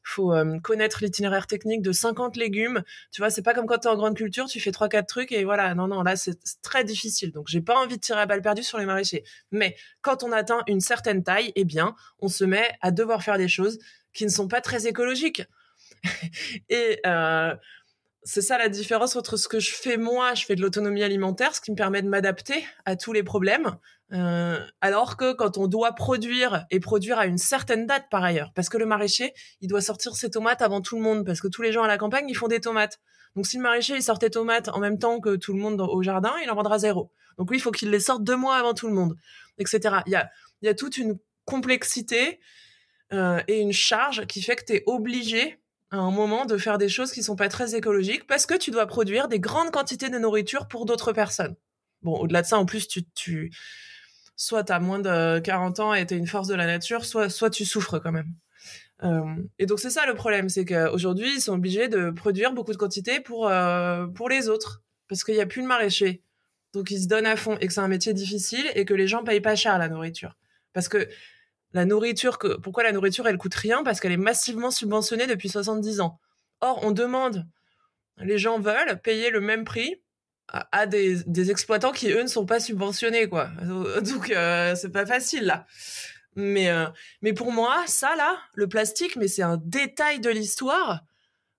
faut euh, connaître l'itinéraire technique de 50 légumes. Tu vois, c'est pas comme quand tu es en grande culture, tu fais trois quatre trucs et voilà. Non non, là c'est très difficile. Donc j'ai pas envie de tirer à balle perdue sur les maraîchers. Mais quand on atteint une certaine taille, eh bien, on se met à devoir faire des choses qui ne sont pas très écologiques. et euh, c'est ça la différence entre ce que je fais moi, je fais de l'autonomie alimentaire, ce qui me permet de m'adapter à tous les problèmes, euh, alors que quand on doit produire et produire à une certaine date par ailleurs, parce que le maraîcher, il doit sortir ses tomates avant tout le monde, parce que tous les gens à la campagne, ils font des tomates. Donc si le maraîcher il sort des tomates en même temps que tout le monde au jardin, il en vendra zéro. Donc lui, il faut qu'il les sorte deux mois avant tout le monde, etc. Il y a, il y a toute une complexité euh, et une charge qui fait que tu es obligé à un moment de faire des choses qui sont pas très écologiques parce que tu dois produire des grandes quantités de nourriture pour d'autres personnes. Bon, au-delà de ça, en plus, tu, tu, soit t'as moins de 40 ans et t'es une force de la nature, soit, soit tu souffres quand même. Euh, et donc c'est ça le problème, c'est qu'aujourd'hui ils sont obligés de produire beaucoup de quantités pour euh, pour les autres parce qu'il n'y a plus de maraîcher. Donc ils se donnent à fond et que c'est un métier difficile et que les gens payent pas cher la nourriture parce que la nourriture, pourquoi la nourriture elle coûte rien parce qu'elle est massivement subventionnée depuis 70 ans. Or on demande, les gens veulent payer le même prix à des, exploitants qui eux ne sont pas subventionnés quoi donc euh, c'est pas facile là mais euh, mais pour moi ça là le plastique mais c'est un détail de l'histoire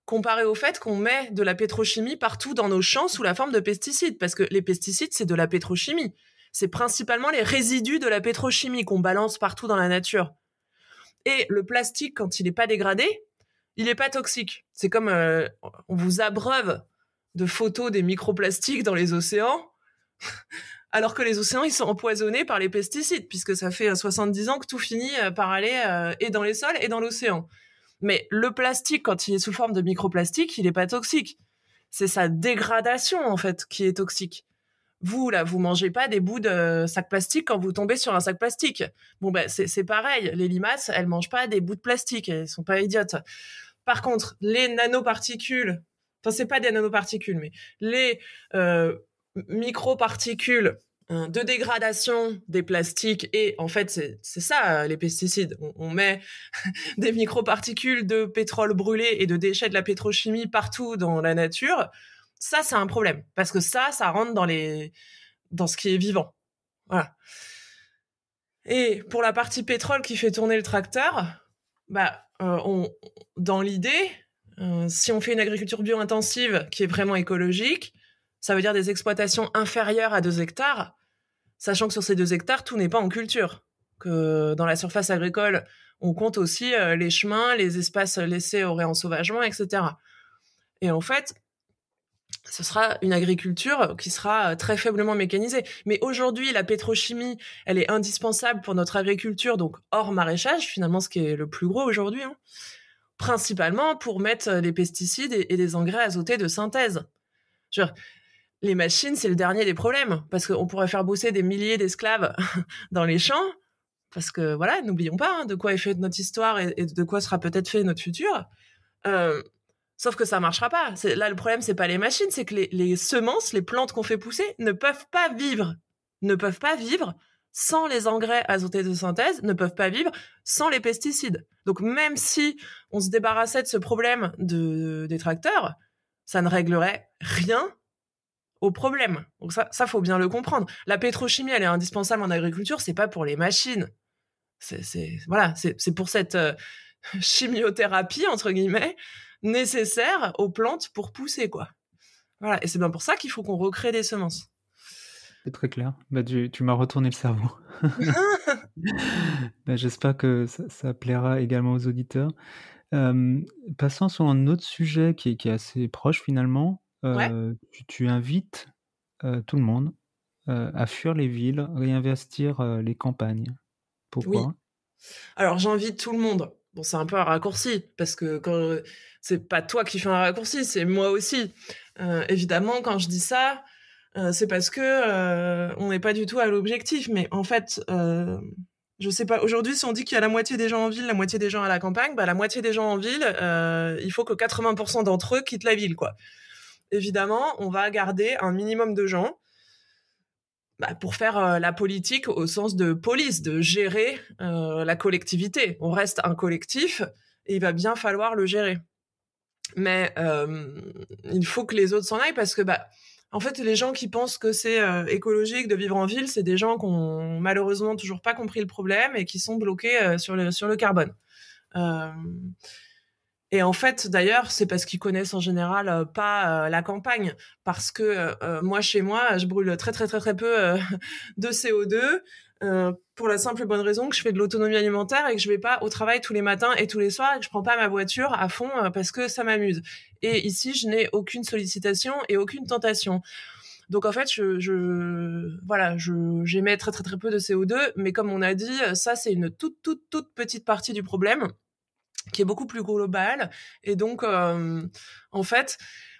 comparé au fait qu'on met de la pétrochimie partout dans nos champs sous la forme de pesticides parce que les pesticides c'est de la pétrochimie c'est principalement les résidus de la pétrochimie qu'on balance partout dans la nature et le plastique quand il n'est pas dégradé il n'est pas toxique c'est comme euh, on vous abreuve de photos des microplastiques dans les océans, alors que les océans, ils sont empoisonnés par les pesticides, puisque ça fait 70 ans que tout finit euh, par aller euh, et dans les sols et dans l'océan. Mais le plastique, quand il est sous forme de microplastique, il n'est pas toxique. C'est sa dégradation, en fait, qui est toxique. Vous, là, vous mangez pas des bouts de sac plastique quand vous tombez sur un sac plastique. Bon, ben, c'est pareil. Les limaces, elles mangent pas des bouts de plastique. Elles sont pas idiotes. Par contre, les nanoparticules Enfin, c'est pas des nanoparticules, mais les euh, microparticules hein, de dégradation des plastiques. Et en fait, c'est ça euh, les pesticides. On, met des microparticules de pétrole brûlé et de déchets de la pétrochimie partout dans la nature. Ça, c'est un problème parce que ça, ça rentre dans les dans ce qui est vivant. Voilà. Et pour la partie pétrole qui fait tourner le tracteur, bah, euh, on, dans l'idée, euh, si on fait une agriculture bio-intensive qui est vraiment écologique, ça veut dire des exploitations inférieures à 2 hectares, sachant que sur ces 2 hectares, tout n'est pas en culture. Que dans la surface agricole, on compte aussi euh, les chemins, les espaces laissés au réensauvagement, etc. Et en fait, ce sera une agriculture qui sera euh, très faiblement mécanisée. Mais aujourd'hui, la pétrochimie, elle est indispensable pour notre agriculture, donc hors maraîchage, finalement, ce qui est le plus gros aujourd'hui. Hein principalement pour mettre euh, les pesticides et, les engrais azotés de synthèse. les machines, c'est le dernier des problèmes, parce qu'on pourrait faire bosser des milliers d'esclaves dans les champs, parce que voilà, n'oublions pas hein, de quoi est faite notre histoire et, de quoi sera peut-être fait notre futur. Euh, sauf que ça marchera pas. Là, le problème, c'est pas les machines, c'est que les, semences, les plantes qu'on fait pousser, ne peuvent pas vivre, ne peuvent pas vivre sans les engrais azotés de synthèse ne peuvent pas vivre sans les pesticides. Donc même si on se débarrassait de ce problème de, des tracteurs, ça ne réglerait rien au problème. Donc ça, ça faut bien le comprendre. La pétrochimie, elle est indispensable en agriculture, c'est pas pour les machines. C'est voilà, c'est pour cette euh, chimiothérapie entre guillemets nécessaire aux plantes pour pousser quoi. Voilà, et c'est bien pour ça qu'il faut qu'on recrée des semences. C'est très clair. Bah, tu, m'as retourné le cerveau. Bah, j'espère que ça, plaira également aux auditeurs. passons sur un autre sujet qui est, qui est assez proche finalement. Euh, tu, invites euh, tout le monde euh, à fuir les villes, réinvestir les campagnes. Pourquoi Alors j'invite tout le monde. Bon, c'est un peu un raccourci parce que quand c'est pas toi qui fais un raccourci, c'est moi aussi. évidemment, quand je dis ça, euh, c'est parce que euh, on n'est pas du tout à l'objectif. Mais en fait, euh, je sais pas. Aujourd'hui, si on dit qu'il y a la moitié des gens en ville, la moitié des gens à la campagne, bah la moitié des gens en ville, il faut que 80% d'entre eux quittent la ville, quoi. Évidemment, on va garder un minimum de gens. Bah, pour faire la politique au sens de police, de gérer la collectivité. On reste un collectif et il va bien falloir le gérer. Mais il faut que les autres s'en aillent parce que bah, en fait, les gens qui pensent que c'est euh, écologique de vivre en ville, c'est des gens qui ont malheureusement toujours pas compris le problème et qui sont bloqués euh, sur, le, sur le carbone. Euh, et en fait, d'ailleurs, c'est parce qu'ils connaissent en général pas la campagne, parce que moi, chez moi, je brûle très très très très peu de CO2 pour la simple et bonne raison que je fais de l'autonomie alimentaire et que je vais pas au travail tous les matins et tous les soirs et que je prends pas ma voiture à fond parce que ça m'amuse. Et ici, je n'ai aucune sollicitation et aucune tentation. Donc en fait, je, voilà, j'émets très très très peu de CO2, mais comme on a dit, ça c'est une toute toute toute petite partie du problème qui est beaucoup plus globale. Et donc, euh, en fait,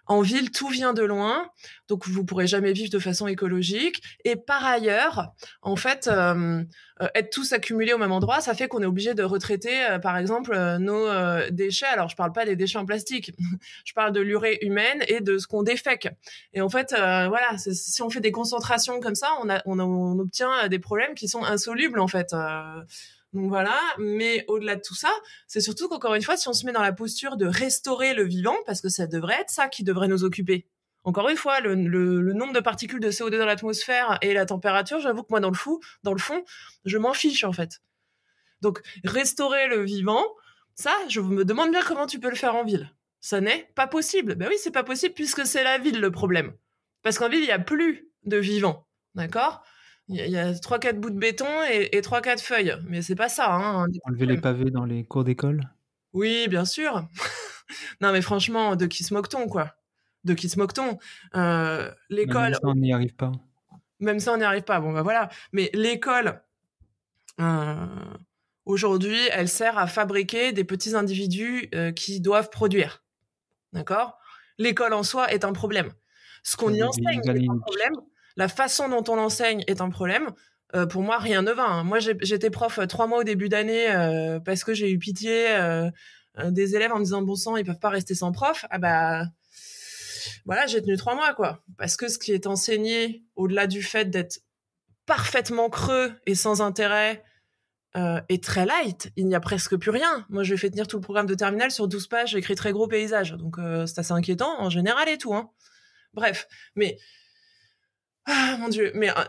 en ville, tout vient de loin, donc vous pourrez jamais vivre de façon écologique. Et par ailleurs, en fait, euh, euh, être tous accumulés au même endroit, ça fait qu'on est obligé de retraiter, euh, par exemple, nos déchets. Alors, je parle pas des déchets en plastique, je parle de l'urée humaine et de ce qu'on défèque. Et en fait, voilà, si on fait des concentrations comme ça, on, on, obtient des problèmes qui sont insolubles, en fait. Donc voilà, mais au-delà de tout ça, c'est surtout qu'encore une fois, si on se met dans la posture de restaurer le vivant, parce que ça devrait être ça qui devrait nous occuper. Encore une fois, le, nombre de particules de CO2 dans l'atmosphère et la température, j'avoue que moi, dans le, fou, dans le fond, je m'en fiche en fait. Donc restaurer le vivant, ça, je me demande bien comment tu peux le faire en ville. Ça n'est pas possible. Ben oui, c'est pas possible puisque c'est la ville le problème. Parce qu'en ville, il n'y a plus de vivant. D'accord il y a trois quatre bouts de béton et trois quatre feuilles, mais c'est pas ça. Hein, Enlever les pavés dans les cours d'école. Oui, bien sûr. non, mais franchement, de qui se moque-t-on, quoi De qui se moque-t-on euh, bah, L'école. Même ça, on n'y arrive pas. Même ça, on n'y arrive pas. Bon, ben voilà. Mais l'école, euh, aujourd'hui, elle sert à fabriquer des petits individus euh, qui doivent produire. D'accord L'école en soi est un problème. Ce qu'on y enseigne est un problème la façon dont on l'enseigne est un problème. Euh, pour moi, rien ne va. Hein. Moi, j'étais prof euh, trois mois au début d'année euh, parce que j'ai eu pitié des élèves en me disant bon sang, ils peuvent pas rester sans prof. Ah bah voilà, j'ai tenu trois mois quoi. Parce que ce qui est enseigné, au-delà du fait d'être parfaitement creux et sans intérêt, est très light. Il n'y a presque plus rien. Moi, je fait tenir tout le programme de terminale sur 12 pages, j'ai écrit très gros paysage. Donc c'est assez inquiétant en général et tout. Hein. Bref, mais ah, mon dieu, mais euh,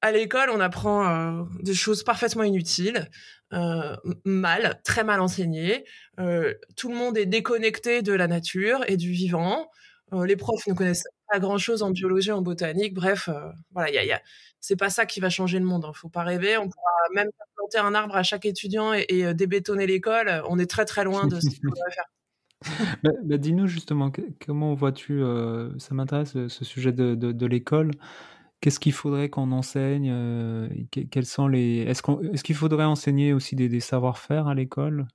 à l'école, on apprend euh, des choses parfaitement inutiles, euh, mal, très mal enseignées. tout le monde est déconnecté de la nature et du vivant. les profs ne connaissent pas grand-chose en biologie, en botanique. Bref, voilà, il c'est pas ça qui va changer le monde. ne hein. Faut pas rêver. On pourra même planter un arbre à chaque étudiant et, débétonner l'école. On est très très loin de ce qu'on va faire. Bah, bah, dis-nous justement, comment vois-tu, ça m'intéresse ce sujet de l'école, qu'est-ce qu'il faudrait qu'on enseigne euh, sont les Est-ce qu'il faudrait enseigner aussi des, savoir-faire à l'école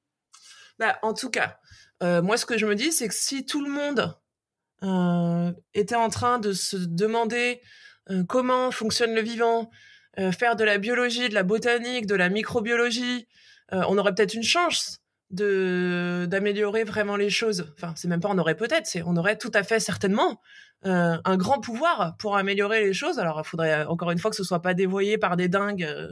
bah, En tout cas, euh, moi, ce que je me dis, c'est que si tout le monde euh, était en train de se demander comment fonctionne le vivant, faire de la biologie, de la botanique, de la microbiologie, on aurait peut-être une chance de d'améliorer vraiment les choses. Enfin, c'est même pas on aurait peut-être, c'est on aurait tout à fait certainement euh, un grand pouvoir pour améliorer les choses. Alors, il faudrait euh, encore une fois que ce soit pas dévoyé par des dingues euh,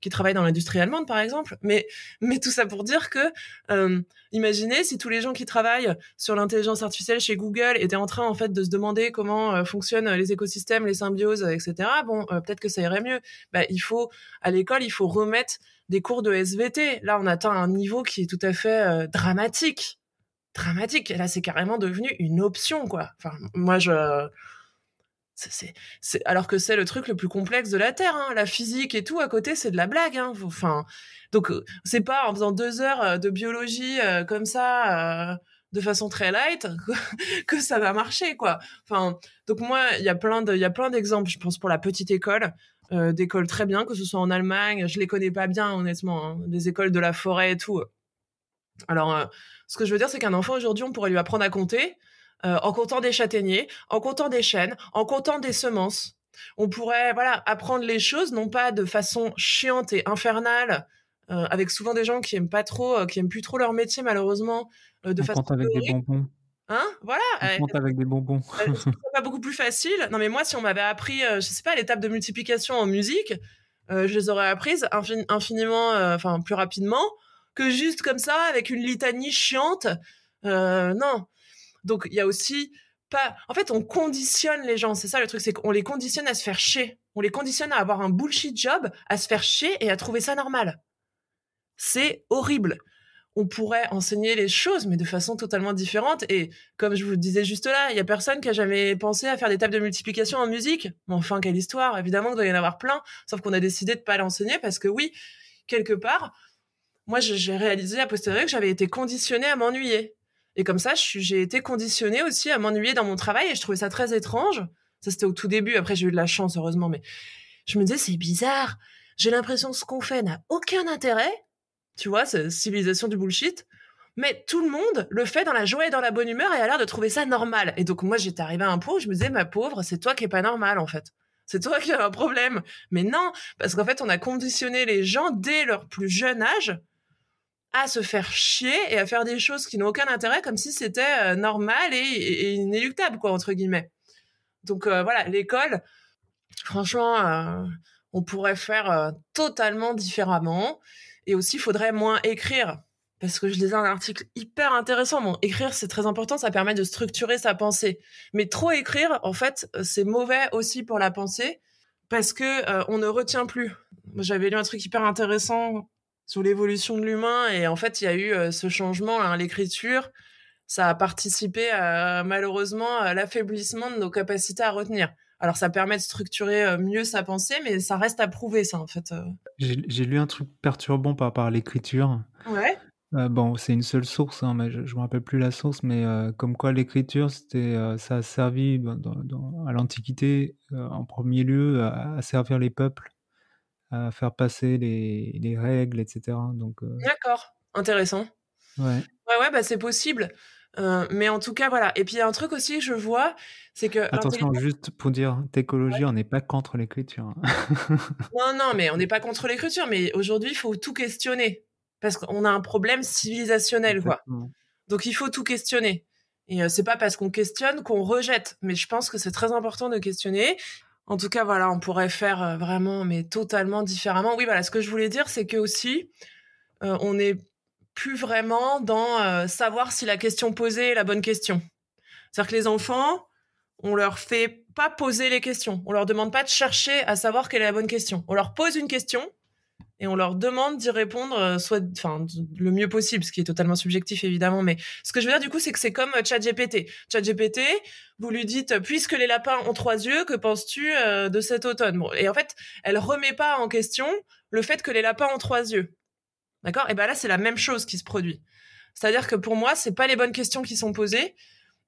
qui travaillent dans l'industrie allemande, par exemple. Mais mais tout ça pour dire que euh, imaginez si tous les gens qui travaillent sur l'intelligence artificielle chez Google étaient en train en fait de se demander comment euh, fonctionnent les écosystèmes, les symbioses, etc. Bon, peut-être que ça irait mieux. Bah, il faut à l'école, il faut remettre des cours de SVT. Là, on atteint un niveau qui est tout à fait euh, dramatique. Dramatique. Là, c'est carrément devenu une option, quoi. Enfin, moi, je. c'est c'est Alors que c'est le truc le plus complexe de la Terre, hein. la physique et tout à côté, c'est de la blague. Hein. Enfin, donc euh, c'est pas en faisant deux heures euh, de biologie comme ça, de façon très light, que ça va marcher quoi. Enfin, donc moi, il y a plein de, il y a plein d'exemples. Je pense pour la petite école, euh, d'écoles très bien, que ce soit en Allemagne. Je les connais pas bien, honnêtement, hein. des écoles de la forêt et tout. Alors, euh, ce que je veux dire, c'est qu'un enfant aujourd'hui, on pourrait lui apprendre à compter euh, en comptant des châtaigniers, en comptant des chênes, en comptant des semences. On pourrait, voilà, apprendre les choses, non pas de façon chiante et infernale, euh, avec souvent des gens qui aiment pas trop, qui aiment plus trop leur métier malheureusement, de façon avec des bonbons. Hein voilà. avec des bonbons. c'est pas beaucoup plus facile. Non, mais moi, si on m'avait appris, euh, je sais pas, l'étape de multiplication en musique, euh, je les aurais apprises infiniment, euh, enfin, plus rapidement que juste comme ça, avec une litanie chiante. non. Donc, il y a aussi pas. En fait, on conditionne les gens. C'est ça le truc, c'est qu'on les conditionne à se faire chier. On les conditionne à avoir un bullshit job, à se faire chier et à trouver ça normal. C'est horrible on pourrait enseigner les choses, mais de façon totalement différente. Et comme je vous disais juste là, il y a personne qui a jamais pensé à faire des tables de multiplication en musique. Mais enfin, quelle histoire Évidemment qu'il doit y en avoir plein, sauf qu'on a décidé de ne pas l'enseigner parce que oui, quelque part, moi, j'ai réalisé à posteriori que j'avais été conditionnée à m'ennuyer. Et comme ça, j'ai été conditionnée aussi à m'ennuyer dans mon travail et je trouvais ça très étrange. Ça, c'était au tout début. Après, j'ai eu de la chance, heureusement, mais je me disais, c'est bizarre. J'ai l'impression que ce qu'on fait n'a aucun intérêt tu vois, cette civilisation du bullshit. Mais tout le monde le fait dans la joie et dans la bonne humeur et a l'air de trouver ça normal. Et donc moi, j'étais arrivée à un point où je me disais, ma pauvre, c'est toi qui es pas normal en fait. C'est toi qui as un problème. Mais non, parce qu'en fait, on a conditionné les gens dès leur plus jeune âge à se faire chier et à faire des choses qui n'ont aucun intérêt comme si c'était euh, normal et, inéluctable, quoi, entre guillemets. Donc euh, voilà, l'école, franchement, euh, on pourrait faire totalement différemment. Et aussi, il faudrait moins écrire. Parce que je lisais un article hyper intéressant. Bon, écrire, c'est très important, ça permet de structurer sa pensée. Mais trop écrire, en fait, euh, c'est mauvais aussi pour la pensée, parce que euh, on ne retient plus. J'avais lu un truc hyper intéressant sur l'évolution de l'humain, et en fait, il y a eu euh, ce changement, hein, l'écriture, ça a participé à, malheureusement à l'affaiblissement de nos capacités à retenir. Alors ça permet de structurer euh, mieux sa pensée, mais ça reste à prouver ça en fait. Euh. J'ai lu un truc perturbant par rapport à l'écriture. Ouais. Euh, bon, c'est une seule source, hein, mais je ne me rappelle plus la source, mais comme quoi l'écriture, c'était, ça a servi à l'Antiquité, en premier lieu, à, servir les peuples, à faire passer les, règles, etc. Donc, D'accord, intéressant. Ouais, ouais, ouais bah, c'est possible. Euh, mais en tout cas, voilà. Et puis, il y a un truc aussi que je vois, c'est que. Attention, juste pour dire, technologie, on n'est pas contre l'écriture. non, non, mais on n'est pas contre l'écriture. Mais aujourd'hui, il faut tout questionner. Parce qu'on a un problème civilisationnel, quoi. Donc, il faut tout questionner. Et ce euh, c'est pas parce qu'on questionne qu'on rejette. Mais je pense que c'est très important de questionner. En tout cas, voilà, on pourrait faire euh, vraiment, mais totalement différemment. Oui, voilà, ce que je voulais dire, c'est que aussi, on est plus vraiment dans euh, savoir si la question posée est la bonne question. C'est-à-dire que les enfants, on leur fait pas poser les questions. On leur demande pas de chercher à savoir quelle est la bonne question. On leur pose une question et on leur demande d'y répondre euh, soit enfin le mieux possible ce qui est totalement subjectif évidemment mais ce que je veux dire du coup c'est que c'est comme euh, ChatGPT ChatGPT vous lui dites puisque les lapins ont trois yeux que penses-tu de cet automne bon, et en fait elle remet pas en question le fait que les lapins ont trois yeux D'accord Et bien là, c'est la même chose qui se produit. C'est-à-dire que pour moi, c'est pas les bonnes questions qui sont posées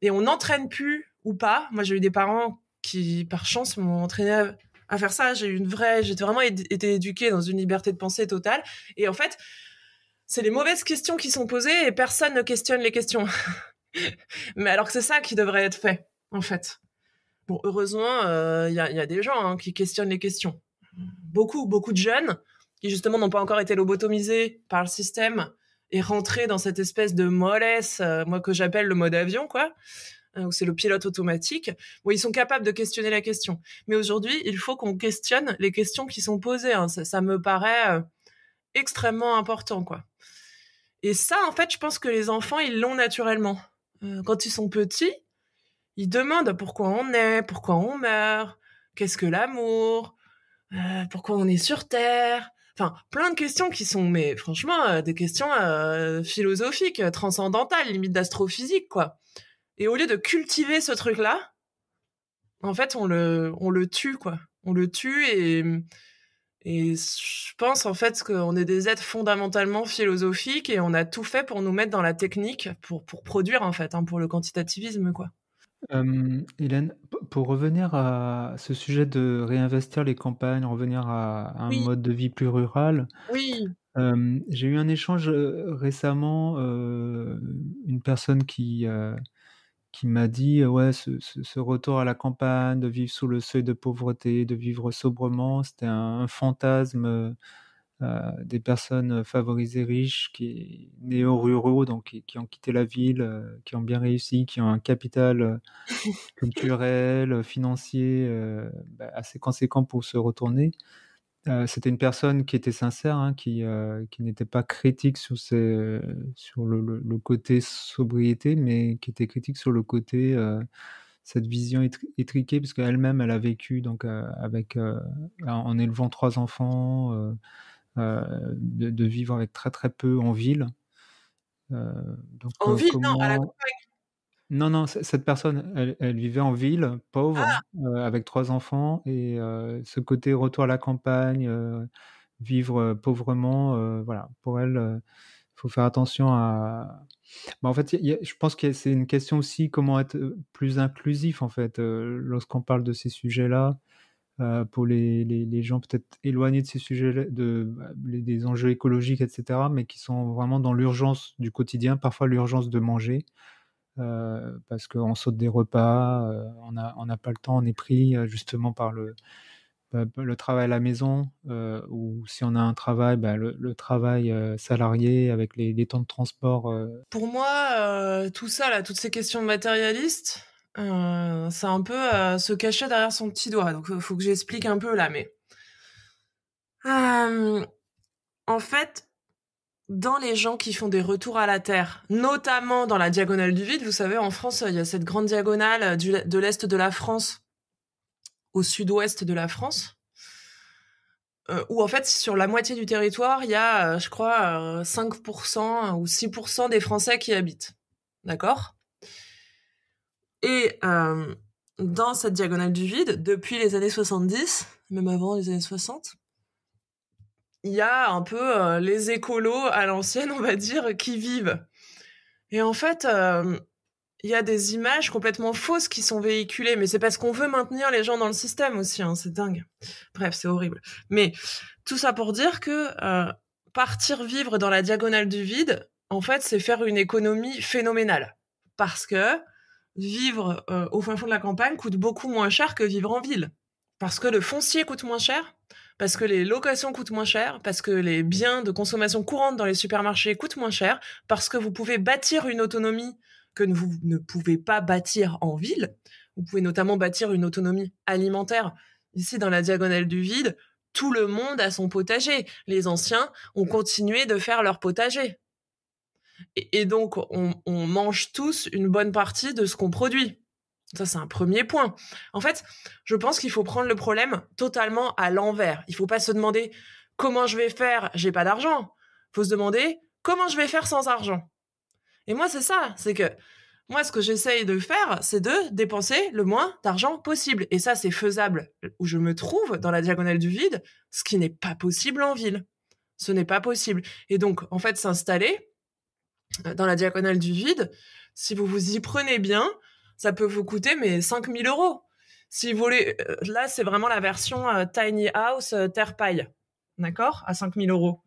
et on n'entraîne plus ou pas. Moi, j'ai eu des parents qui, par chance, m'ont entraîné à faire ça. J'ai une vraie, J'étais vraiment été éduquée dans une liberté de pensée totale. Et en fait, c'est les mauvaises questions qui sont posées et personne ne questionne les questions. Mais alors que c'est ça qui devrait être fait, en fait. Bon, heureusement, euh, il y, a, des gens hein, qui questionnent les questions. Beaucoup, beaucoup de jeunes qui justement n'ont pas encore été lobotomisés par le système et rentrés dans cette espèce de mollesse, euh, moi que j'appelle le mode avion, quoi, Ou euh, où c'est le pilote automatique. Bon, ils sont capables de questionner la question. Mais aujourd'hui, il faut qu'on questionne les questions qui sont posées. Hein. Ça, me paraît euh, extrêmement important, quoi. Et ça, en fait, je pense que les enfants, ils l'ont naturellement. quand ils sont petits, ils demandent pourquoi on est, pourquoi on meurt, qu'est-ce que l'amour, pourquoi on est sur Terre, enfin plein de questions qui sont mais franchement euh, des questions euh, philosophiques euh, transcendantales limite d'astrophysique quoi et au lieu de cultiver ce truc là en fait on le on le tue quoi on le tue et et je pense en fait qu'on est des êtres fondamentalement philosophiques et on a tout fait pour nous mettre dans la technique pour pour produire en fait hein, pour le quantitativisme quoi Hélène, pour revenir à ce sujet de réinvestir les campagnes, revenir à un mode de vie plus rural, Oui. j'ai eu un échange, récemment, une personne qui, qui m'a dit: «Ouais, ce retour à la campagne, de vivre sous le seuil de pauvreté, de vivre sobrement, c'était un fantasme, euh, des personnes favorisées, riches, qui néo-ruraux, donc qui, ont quitté la ville, euh, qui ont bien réussi, qui ont un capital euh, culturel, financier bah, assez conséquent pour se retourner. c'était une personne qui était sincère, hein, qui, qui n'était pas critique sur, sur le, côté sobriété, mais qui était critique sur le côté cette vision étriquée, parce qu'elle-même, elle a vécu donc avec en élevant trois enfants, euh, de, vivre avec très très peu en ville. Euh, en euh, ville, non, à la Non, non, cette personne, elle, vivait en ville, pauvre, ah. avec trois enfants, et ce côté retour à la campagne, vivre pauvrement, voilà, pour elle, il faut faire attention à. Bah, en fait, je pense que c'est une question aussi comment être plus inclusif, en fait, lorsqu'on parle de ces sujets-là. Euh, pour les, les, gens peut-être éloignés de ces sujets, de, bah, des enjeux écologiques, etc., mais qui sont vraiment dans l'urgence du quotidien, parfois l'urgence de manger, euh, parce qu'on saute des repas, euh, on n'a on pas le temps, on est pris justement par le, bah, bah, le travail à la maison, ou si on a un travail, le, travail salarié avec les, temps de transport. Pour moi, tout ça, là, toutes ces questions matérialistes, euh, c'est un peu euh, se cacher derrière son petit doigt. Donc, il euh, faut que j'explique un peu là, mais. en fait, dans les gens qui font des retours à la Terre, notamment dans la diagonale du vide, vous savez, en France, il y a cette grande diagonale de l'Est de la France au sud-ouest de la France. où en fait sur la moitié du territoire, il y a, je crois, 5% ou 6% des Français qui habitent. D'accord et euh, dans cette diagonale du vide, depuis les années 70, même avant les années 60, il y a un peu euh, les écolos à l'ancienne, on va dire, qui vivent. Et en fait, euh, il y a des images complètement fausses qui sont véhiculées, mais c'est parce qu'on veut maintenir les gens dans le système aussi, hein, c'est dingue. Bref, c'est horrible. Mais tout ça pour dire que partir vivre dans la diagonale du vide, en fait, c'est faire une économie phénoménale. Parce que vivre euh, au fin fond de la campagne coûte beaucoup moins cher que vivre en ville. Parce que le foncier coûte moins cher, parce que les locations coûtent moins cher, parce que les biens de consommation courante dans les supermarchés coûtent moins cher, parce que vous pouvez bâtir une autonomie que vous ne pouvez pas bâtir en ville. Vous pouvez notamment bâtir une autonomie alimentaire. Ici, dans la diagonale du vide, tout le monde a son potager. Les anciens ont continué de faire leur potager. Et, donc, on, mange tous une bonne partie de ce qu'on produit. Ça, c'est un premier point. En fait, je pense qu'il faut prendre le problème totalement à l'envers. Il ne faut pas se demander comment je vais faire, j'ai pas d'argent. Il Faut se demander comment je vais faire sans argent. Et moi, c'est ça. C'est que moi, ce que j'essaye de faire, c'est de dépenser le moins d'argent possible. Et ça, c'est faisable où je me trouve dans la diagonale du vide, ce qui n'est pas possible en ville. Ce n'est pas possible. Et donc, en fait, s'installer, euh, dans la diagonale du vide, si vous vous y prenez bien, ça peut vous coûter mais 5000 euros. Si vous voulez, euh, là c'est vraiment la version euh, tiny house terre paille, d'accord, à 5000 euros.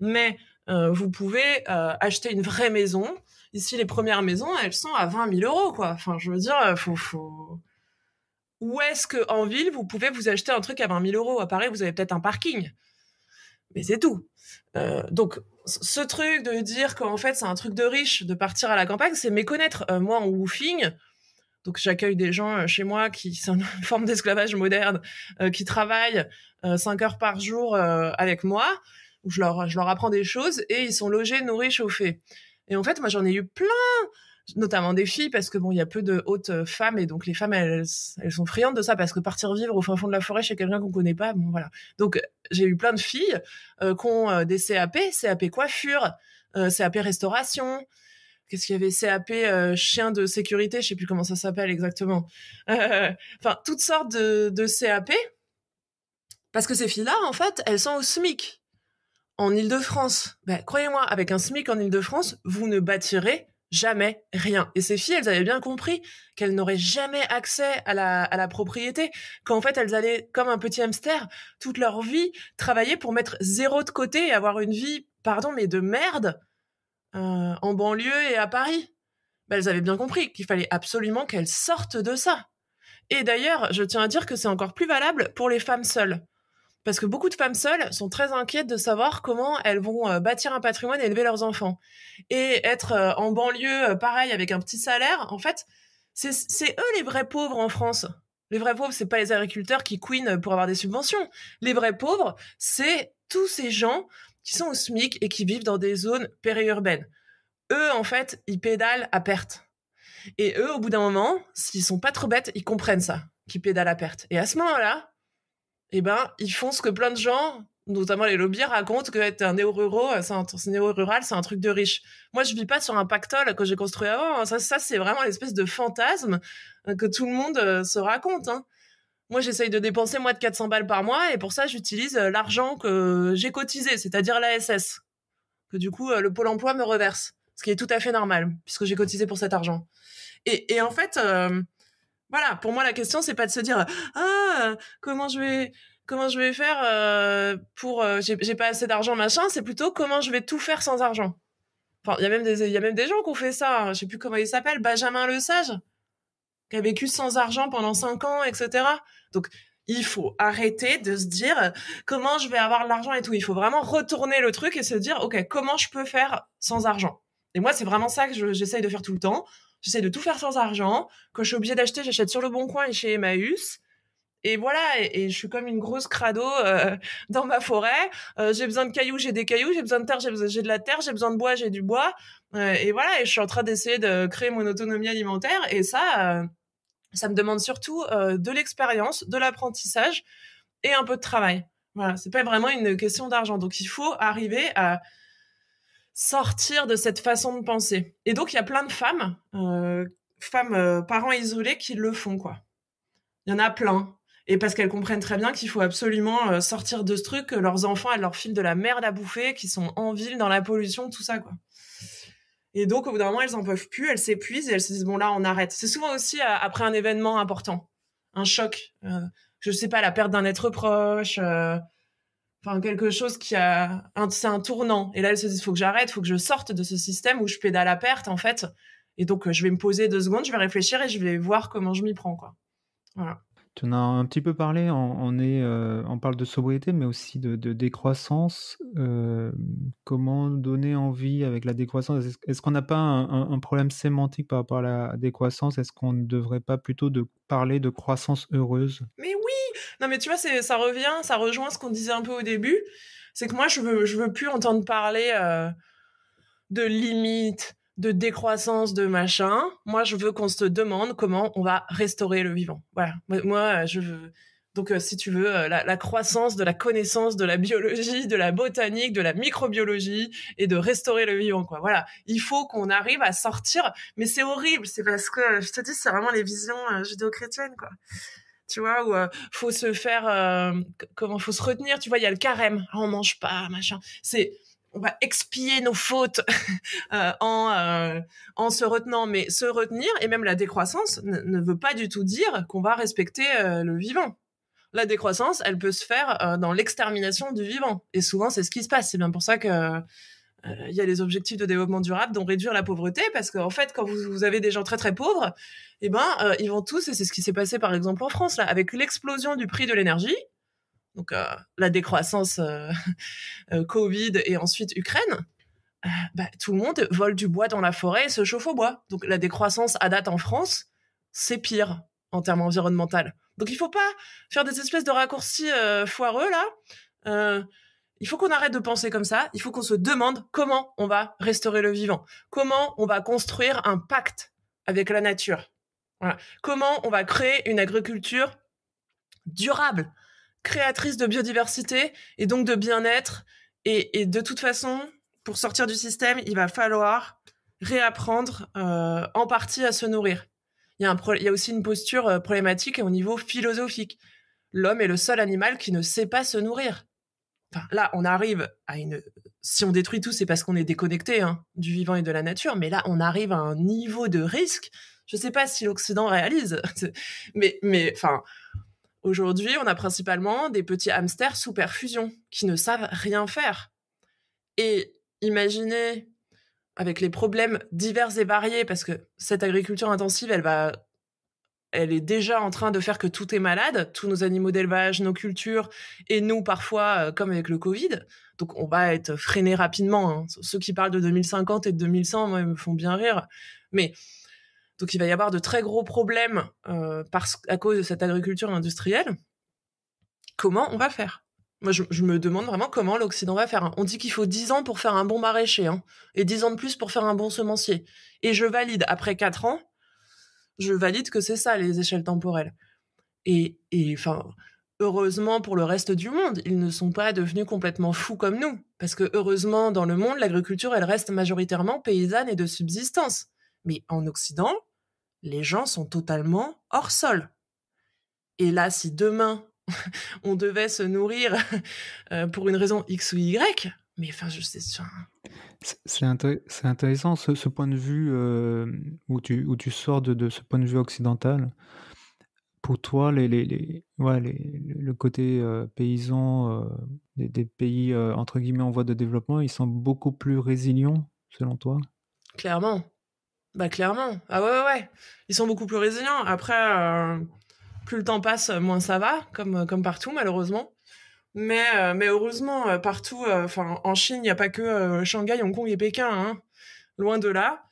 Mais vous pouvez acheter une vraie maison. Ici, les premières maisons, elles sont à 20 000 euros, quoi. Enfin, je veux dire, faut, faut... Où est-ce que en ville, vous pouvez vous acheter un truc à 20 000 euros À Paris, vous avez peut-être un parking mais c'est tout. Euh, donc ce truc de dire qu'en fait c'est un truc de riche de partir à la campagne, c'est méconnaître. Euh, moi en woofing, donc j'accueille des gens euh, chez moi qui sont une forme d'esclavage moderne, qui travaillent 5 heures par jour avec moi, où je leur, je leur apprends des choses et ils sont logés, nourris, chauffés. Et en fait moi j'en ai eu plein notamment des filles, parce que bon, il y a peu de hautes euh, femmes, et donc les femmes, elles, elles sont friandes de ça, parce que partir vivre au fin fond de la forêt chez quelqu'un qu'on connaît pas, bon voilà. Donc j'ai eu plein de filles euh, qui ont euh, des CAP, CAP coiffure, CAP restauration, qu'est-ce qu'il y avait CAP chien de sécurité, je sais plus comment ça s'appelle exactement. Enfin, toutes sortes de, de CAP, parce que ces filles-là, en fait, elles sont au SMIC en Ile-de-France. Ben, croyez-moi, avec un SMIC en Ile-de-France, vous ne bâtirez jamais rien. Et ces filles, elles avaient bien compris qu'elles n'auraient jamais accès à la, propriété, qu'en fait, elles allaient, comme un petit hamster, toute leur vie, travailler pour mettre zéro de côté et avoir une vie, pardon, mais de merde, euh, en banlieue et à Paris. Ben, elles avaient bien compris qu'il fallait absolument qu'elles sortent de ça. Et d'ailleurs, je tiens à dire que c'est encore plus valable pour les femmes seules parce que beaucoup de femmes seules sont très inquiètes de savoir comment elles vont euh, bâtir un patrimoine et élever leurs enfants. Et être euh, en banlieue, euh, pareil, avec un petit salaire, en fait, c'est eux les vrais pauvres en France. Les vrais pauvres, c'est pas les agriculteurs qui couinent pour avoir des subventions. Les vrais pauvres, c'est tous ces gens qui sont au SMIC et qui vivent dans des zones périurbaines. Eux, en fait, ils pédalent à perte. Et eux, au bout d'un moment, s'ils sont pas trop bêtes, ils comprennent ça, qu'ils pédalent à perte. Et à ce moment-là, eh ben, ils font ce que plein de gens, notamment les lobbies, racontent que être un néo-rural, euh, c'est un, néo c'est un truc de riche. Moi, je vis pas sur un pactole que j'ai construit avant. Hein. Ça, ça c'est vraiment l'espèce de fantasme euh, que tout le monde euh, se raconte. Hein. Moi, j'essaye de dépenser moins de 400 balles par mois et pour ça, j'utilise l'argent que j'ai cotisé, c'est-à-dire l'ASS, que du coup, le Pôle emploi me reverse, ce qui est tout à fait normal, puisque j'ai cotisé pour cet argent. et en fait, voilà, pour moi la question c'est pas de se dire ah comment je vais comment je vais faire euh, pour euh, j'ai pas assez d'argent machin, c'est plutôt comment je vais tout faire sans argent. Enfin, il y a même des il y a même des gens qui ont fait ça, hein. je sais plus comment il s'appelle, Benjamin Le Sage qui a vécu sans argent pendant cinq ans, etc. Donc il faut arrêter de se dire comment je vais avoir l'argent et tout. Il faut vraiment retourner le truc et se dire ok comment je peux faire sans argent. Et moi c'est vraiment ça que j'essaye de faire tout le temps j'essaie de tout faire sans argent. Quand je suis obligée d'acheter, j'achète sur le bon coin et chez Emmaüs. Et voilà, et, je suis comme une grosse crado euh, dans ma forêt. Euh, j'ai besoin de cailloux, j'ai des cailloux. J'ai besoin de terre, j'ai de la terre. J'ai besoin de bois, j'ai du bois. Euh, et voilà, et je suis en train d'essayer de créer mon autonomie alimentaire. Et ça, ça me demande surtout de l'expérience, de l'apprentissage et un peu de travail. Voilà, c'est pas vraiment une question d'argent. Donc il faut arriver à sortir de cette façon de penser. Et donc, il y a plein de femmes, euh, femmes euh, parents isolés qui le font, quoi. Il y en a plein. Et parce qu'elles comprennent très bien qu'il faut absolument euh, sortir de ce truc, que leurs enfants, elles leur filent de la merde à bouffer, qui sont en ville, dans la pollution, tout ça, quoi. Et donc, au bout d'un moment, elles en peuvent plus, elles s'épuisent et elles se disent, bon, là, on arrête. C'est souvent aussi après un événement important, un choc. je ne sais pas, la perte d'un être proche, enfin quelque chose qui a c'est un tournant et là elle se dit faut que j'arrête faut que je sorte de ce système où je pédale à perte en fait et donc euh, je vais me poser deux secondes je vais réfléchir et je vais voir comment je m'y prends quoi voilà tu en as un petit peu parlé, on, est, euh, on parle de sobriété, mais aussi de, décroissance. Euh, comment donner envie avec la décroissance Est-ce qu'on n'a pas un, problème sémantique par rapport à la décroissance Est-ce qu'on ne devrait pas plutôt de parler de croissance heureuse Mais oui Non mais tu vois, ça revient, ça rejoint ce qu'on disait un peu au début. C'est que moi, je veux, je veux plus entendre parler euh, de limites, de décroissance, de machin. Moi, je veux qu'on se demande comment on va restaurer le vivant. Voilà. Moi, euh, je veux. Donc, euh, si tu veux, euh, la, croissance de la connaissance de la biologie, de la botanique, de la microbiologie et de restaurer le vivant, quoi. Voilà. Il faut qu'on arrive à sortir. Mais c'est horrible. C'est parce que, je te dis, c'est vraiment les visions judéo-chrétiennes, quoi. Tu vois, où faut se faire, comment, faut se retenir. Tu vois, il y a le carême. On ah, on mange pas, machin. C'est, on va expier nos fautes euh, en, euh, en se retenant, mais se retenir et même la décroissance ne, veut pas du tout dire qu'on va respecter euh, le vivant. La décroissance, elle peut se faire dans l'extermination du vivant. Et souvent, c'est ce qui se passe. C'est bien pour ça qu'il il y a les objectifs de développement durable, dont réduire la pauvreté, parce qu'en fait, quand vous, avez des gens très très pauvres, eh ben, ils vont tous, et c'est ce qui s'est passé par exemple en France là, avec l'explosion du prix de l'énergie, donc euh, la décroissance euh, euh, Covid et ensuite Ukraine, bah, tout le monde vole du bois dans la forêt et se chauffe au bois. Donc la décroissance à date en France, c'est pire en termes environnementaux. Donc il ne faut pas faire des espèces de raccourcis foireux là. Il faut qu'on arrête de penser comme ça. Il faut qu'on se demande comment on va restaurer le vivant, comment on va construire un pacte avec la nature, comment on va créer une agriculture durable créatrice de biodiversité et donc de bien-être. Et, de toute façon, pour sortir du système, il va falloir réapprendre euh, en partie à se nourrir. Il y, a il aussi une posture euh, problématique au niveau philosophique. L'homme est le seul animal qui ne sait pas se nourrir. Enfin, là, on arrive à une... Si on détruit tout, c'est parce qu'on est déconnecté hein, du vivant et de la nature, mais là, on arrive à un niveau de risque. Je ne sais pas si l'Occident réalise, mais, mais enfin, Aujourd'hui, on a principalement des petits hamsters sous perfusion qui ne savent rien faire. Et imaginez, avec les problèmes divers et variés, parce que cette agriculture intensive, elle va, elle est déjà en train de faire que tout est malade, tous nos animaux d'élevage, nos cultures, et nous parfois, euh, comme avec le Covid. Donc on va être freiné rapidement. Hein. Ceux qui parlent de 2050 et de 2100, moi, ils me font bien rire. Mais donc il va y avoir de très gros problèmes euh, parce, à cause de cette agriculture industrielle. Comment on va faire Moi, je, me demande vraiment comment l'Occident va faire. Hein. On dit qu'il faut 10 ans pour faire un bon maraîcher hein, et 10 ans de plus pour faire un bon semencier. Et je valide, après 4 ans, je valide que c'est ça les échelles temporelles. Et enfin, heureusement pour le reste du monde, ils ne sont pas devenus complètement fous comme nous. Parce que heureusement, dans le monde, l'agriculture, elle reste majoritairement paysanne et de subsistance. Mais en Occident, les gens sont totalement hors sol. Et là, si demain, on devait se nourrir euh, pour une raison X ou Y, mais enfin, je sais. C'est intéressant ce, point de vue euh, où, tu, où tu sors de, ce point de vue occidental. Pour toi, les, les, le côté euh, paysan des, des, pays entre guillemets en voie de développement, ils sont beaucoup plus résilients selon toi Clairement. Bah clairement. Ah ouais, ouais, ouais. Ils sont beaucoup plus résilients. Après, euh, plus le temps passe, moins ça va, comme, euh, comme partout malheureusement. Mais, euh, mais heureusement, partout, enfin en Chine, il n'y a pas que Shanghai, Hong Kong et Pékin. Hein. Loin de là.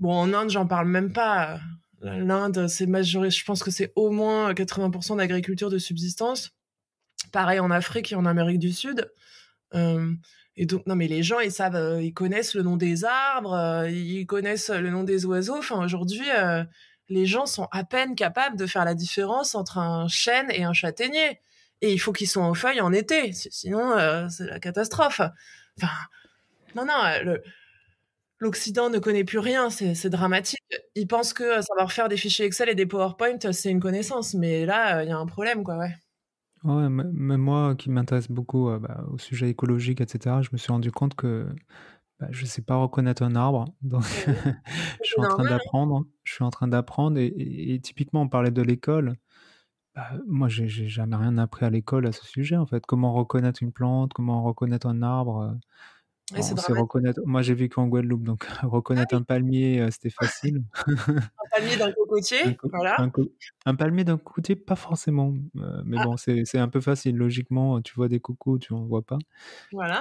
Bon, en Inde, j'en parle même pas. L'Inde, c'est majoré, je pense que c'est au moins 80% d'agriculture de subsistance. Pareil en Afrique et en Amérique du Sud. Euh, et non, mais les gens, ils savent, euh, ils connaissent le nom des arbres, euh, ils connaissent le nom des oiseaux. Enfin, aujourd'hui, euh, les gens sont à peine capables de faire la différence entre un chêne et un châtaignier. Et il faut qu'ils soient en feuilles en été, sinon c'est la catastrophe. Enfin, non, non, l'Occident ne connaît plus rien, c'est dramatique. Ils pensent que savoir faire des fichiers Excel et des PowerPoint, c'est une connaissance, mais là, il y a un problème, quoi, ouais. Ouais, mais moi qui m'intéresse beaucoup euh, bah, au sujet écologique, etc., je me suis rendu compte que bah, je ne sais pas reconnaître un arbre. Donc, je, suis en train d'apprendre. Je suis en train d'apprendre. Et, typiquement, on parlait de l'école. Bah, moi, j'ai jamais rien appris à l'école à ce sujet, en fait. Comment reconnaître une plante, comment reconnaître un arbre. Euh, bah, reconnaître... Moi, j'ai vécu en Guadeloupe, donc ah reconnaître un palmier, euh, c'était facile. un palmier d'un cocotier, un palmier d'un cocotier, pas forcément. Euh, mais ah. bon, c'est un peu facile. Logiquement, tu vois des cocos, tu n'en vois pas.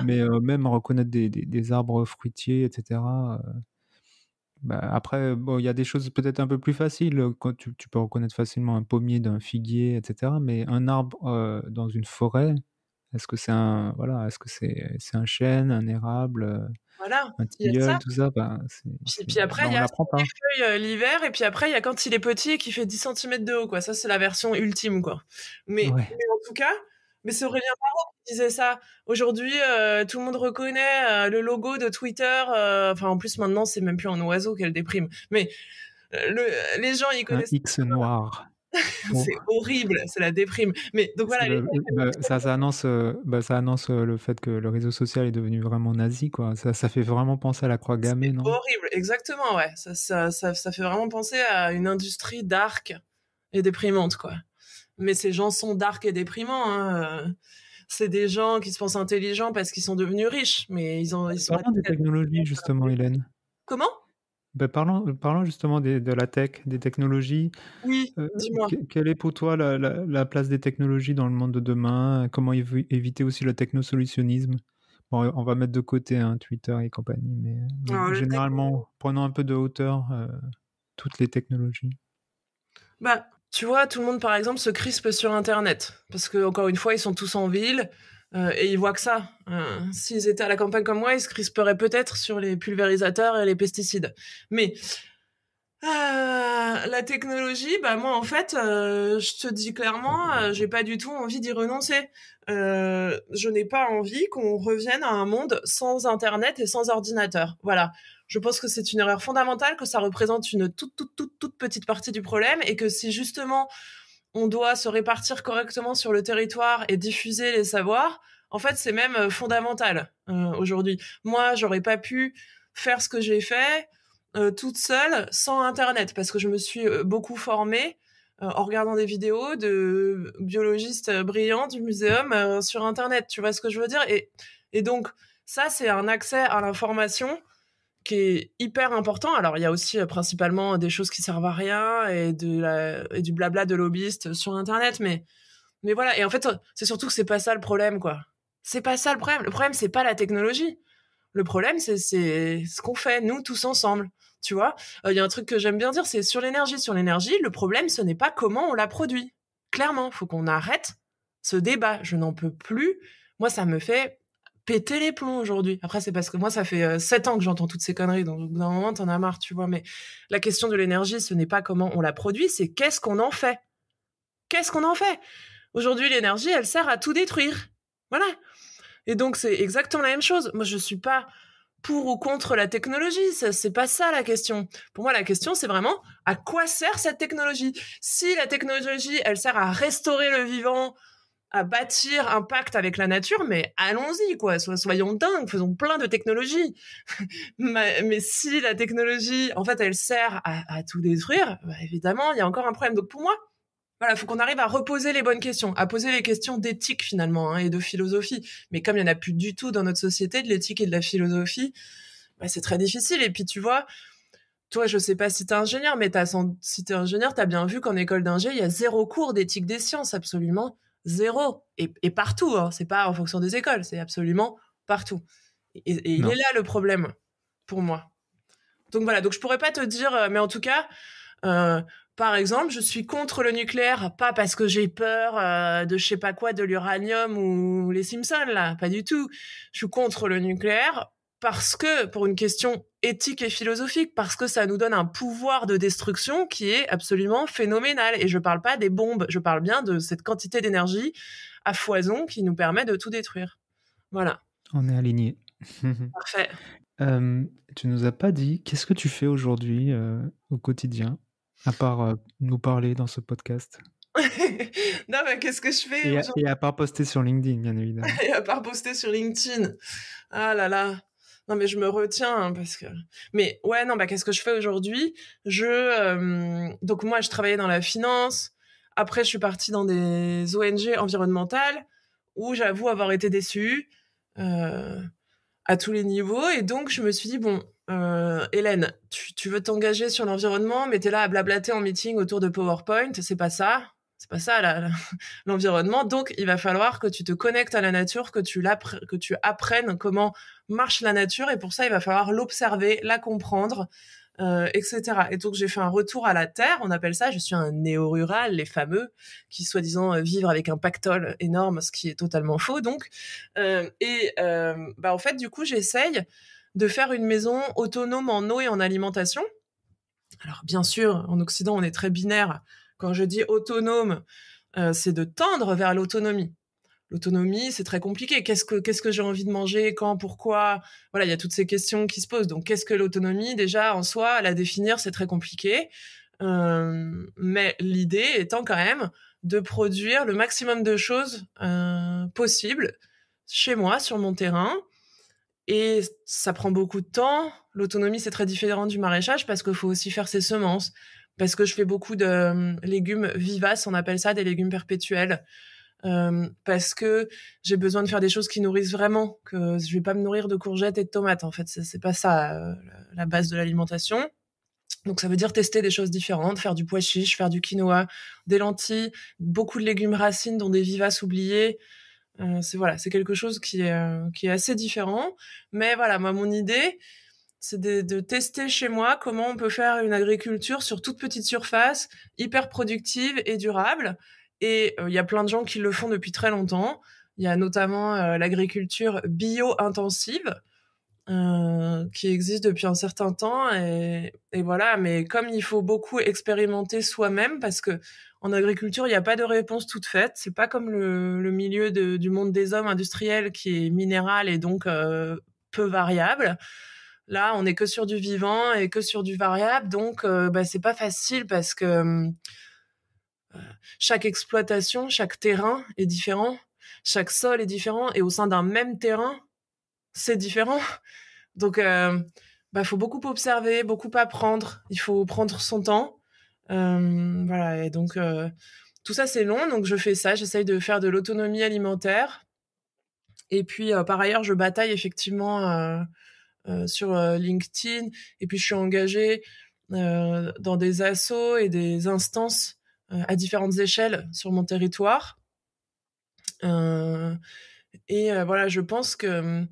Mais euh, même reconnaître des, arbres fruitiers, etc. Bah, après, il y a des choses peut-être un peu plus faciles. tu peux reconnaître facilement un pommier d'un figuier, etc. Mais un arbre dans une forêt, est-ce que c'est un voilà, est-ce que c'est un chêne, un érable, euh, un tilleul, tout ça bah, puis, puis, après, il y a l'hiver, et puis après, il y a quand il est petit et qui fait 10 cm de haut, quoi. Ça, c'est la version ultime, quoi. Mais, en tout cas, mais c'est Aurélien Barraud qui disait ça. Aujourd'hui, euh, tout le monde reconnaît euh, le logo de Twitter. enfin, en plus, maintenant, c'est même plus un oiseau qu'elle déprime. Mais les gens, ils connaissent. Un X noir c'est horrible, c'est la déprime. Mais donc voilà. Bah, ça, annonce, euh, bah, ça annonce euh, le fait que le réseau social est devenu vraiment nazi, quoi. Ça, ça fait vraiment penser à la croix gammée, non Horrible, exactement, ouais. Ça, ça, ça, fait vraiment penser à une industrie dark et déprimante, quoi. Mais ces gens sont dark et déprimants. Hein, euh. C'est des gens qui se pensent intelligents parce qu'ils sont devenus riches, mais ils ont. Ils sont des technologies, justement, Hélène. Comment parlons, bah, parlons, euh, justement de la tech, des technologies. Oui, euh, dis-moi. Quelle est pour toi la, place des technologies dans le monde de demain Comment éviter aussi le technosolutionnisme On va mettre de côté hein, Twitter et compagnie, mais, euh, ah, généralement, prenons un peu de hauteur toutes les technologies. Bah, tu vois, tout le monde, par exemple, se crispe sur Internet. Parce que, une fois, ils sont tous en ville. Euh, et ils voient que ça. Euh, S'ils étaient à la campagne comme moi, ils se crisperaient peut-être sur les pulvérisateurs et les pesticides. Mais euh, la technologie, bah moi en fait, euh, je te dis clairement, euh, j'ai pas du tout envie d'y renoncer. je n'ai pas envie qu'on revienne à un monde sans Internet et sans ordinateur. Voilà. Je pense que c'est une erreur fondamentale, que ça représente une toute, toute, toute, toute petite partie du problème et que si justement on doit se répartir correctement sur le territoire et diffuser les savoirs, en fait, c'est même euh, fondamental euh, aujourd'hui. Moi, j'aurais pas pu faire ce que j'ai fait euh, toute seule sans Internet parce que je me suis beaucoup formée en regardant des vidéos de biologistes brillants du muséum sur Internet. Tu vois ce que je veux dire et donc, ça, c'est un accès à l'information qui est hyper important. Alors, il y a aussi euh, principalement des choses qui servent à rien et, de la, du blabla de lobbyistes sur Internet, mais, mais voilà. Et en fait, c'est surtout que c'est pas ça le problème, quoi. C'est pas ça le problème. Le problème, c'est pas la technologie. Le problème, c'est ce qu'on fait, nous, tous ensemble. Tu vois, euh, il y a un truc que j'aime bien dire, c'est sur l'énergie. Sur l'énergie, le problème, ce n'est pas comment on la produit. Clairement, faut qu'on arrête ce débat. Je n'en peux plus. Moi, ça me fait péter les plombs aujourd'hui. Après, c'est parce que moi, ça fait euh, sept ans que j'entends toutes ces conneries, donc au bout d'un moment, t'en as marre, tu vois. Mais la question de l'énergie, ce n'est pas comment on la produit, c'est qu'est-ce qu'on en fait. Qu'est-ce qu'on en fait Aujourd'hui, l'énergie, elle sert à tout détruire. Voilà. Et donc, c'est exactement la même chose. Moi, je ne suis pas pour ou contre la technologie, c'est pas ça la question. Pour moi, la question, c'est vraiment à quoi sert cette technologie Si la technologie, elle sert à restaurer le vivant, à bâtir un pacte avec la nature, mais allons-y, quoi. soyons dingues, faisons plein de technologies. mais, si la technologie, en fait, elle sert à, tout détruire, bah, évidemment, il y a encore un problème. Donc pour moi, voilà, faut qu'on arrive à reposer les bonnes questions, à poser les questions d'éthique finalement hein, et de philosophie. Mais comme il n'y en a plus du tout dans notre société de l'éthique et de la philosophie, bah, c'est très difficile. Et puis tu vois, toi, je sais pas si t'es ingénieur, mais as, si t'es ingénieur, t'as bien vu qu'en école d'ingé, il y a zéro cours d'éthique des sciences, absolument zéro. Et, partout, hein. c'est pas en fonction des écoles, c'est absolument partout. Et, il est là le problème, pour moi. Donc voilà, donc je pourrais pas te dire, euh, mais en tout cas, euh, par exemple, je suis contre le nucléaire, pas parce que j'ai peur euh, de je sais pas quoi, de l'uranium ou les Simpsons là, pas du tout. Je suis contre le nucléaire parce que pour une question éthique et philosophique parce que ça nous donne un pouvoir de destruction qui est absolument phénoménal. Et je parle pas des bombes, je parle bien de cette quantité d'énergie à foison qui nous permet de tout détruire. Voilà. On est aligné. Parfait. Euh, tu nous as pas dit qu'est-ce que tu fais aujourd'hui euh, au quotidien, à part euh, nous parler dans ce podcast. non, mais qu'est-ce que je fais à, et à part poster sur LinkedIn, bien évidemment. et à part poster sur LinkedIn. Ah là là non mais je me retiens hein, parce que mais ouais non bah qu'est-ce que je fais aujourd'hui je donc moi je travaillais dans la finance après je suis partie dans des ONG environnementales où j'avoue avoir été déçue euh, à tous les niveaux et donc je me suis dit bon euh, Hélène tu, veux t'engager sur l'environnement mais t'es là à blablater en meeting autour de PowerPoint c'est pas ça c'est pas ça l'environnement. Donc il va falloir que tu te connectes à la nature, que tu que tu apprennes comment marche la nature et pour ça, il va falloir l'observer, la comprendre, euh, etc. Et donc j'ai fait un retour à la terre, on appelle ça, je suis un néo-rural, les fameux, qui soi-disant euh, vivent avec un pactole énorme, ce qui est totalement faux donc. Euh, et bah, en fait du coup j'essaye de faire une maison autonome en eau et en alimentation. Alors bien sûr, en Occident on est très binaire, quand je dis autonome, c'est de tendre vers l'autonomie l'autonomie, c'est très compliqué. Qu'est-ce que, j'ai envie de manger, quand, pourquoi Voilà, il y a toutes ces questions qui se posent. Donc, qu'est-ce que l'autonomie Déjà, en soi, à la définir, c'est très compliqué. Euh, mais l'idée étant quand même de produire le maximum de choses euh, possibles chez moi, sur mon terrain. Et ça prend beaucoup de temps. L'autonomie, c'est très différent du maraîchage parce qu'il faut aussi faire ses semences. Parce que je fais beaucoup de euh, légumes vivaces, on appelle ça des légumes perpétuels. Euh, parce que j'ai besoin de faire des choses qui nourrissent vraiment, que je vais pas me nourrir de courgettes et de tomates. En fait, c'est pas ça euh, la base de l'alimentation. Donc ça veut dire tester des choses différentes, faire du pois chiche, faire du quinoa, des lentilles, beaucoup de légumes racines dont des vivaces oubliées. Euh, c'est voilà, c'est quelque chose qui est, qui est assez différent. Mais voilà, moi mon idée, c'est de, de, tester chez moi comment on peut faire une agriculture sur toute petite surface, hyper productive et durable, et euh, il y a plein de gens qui le font depuis très longtemps. Il y a notamment euh, l'agriculture bio-intensive euh, qui existe depuis un certain temps. Et, voilà, mais comme il faut beaucoup expérimenter soi-même, parce que en agriculture, il n'y a pas de réponse toute faite. C'est pas comme le, milieu du monde des hommes industriels qui est minéral et donc peu variable. Là, on n'est que sur du vivant et que sur du variable, donc ce bah, c'est pas facile parce que hum, chaque exploitation, chaque terrain est différent, chaque sol est différent, et au sein d'un même terrain, c'est différent. Donc, euh, bah, faut beaucoup observer, beaucoup apprendre. Il faut prendre son temps. Euh, voilà. Et donc, euh, tout ça, c'est long. Donc, je fais ça. J'essaye de faire de l'autonomie alimentaire. Et puis, euh, par ailleurs, je bataille effectivement sur LinkedIn. Et puis, je suis engagée dans des assos et des instances euh, à différentes échelles sur mon territoire. Euh, et euh, voilà, je pense que mm,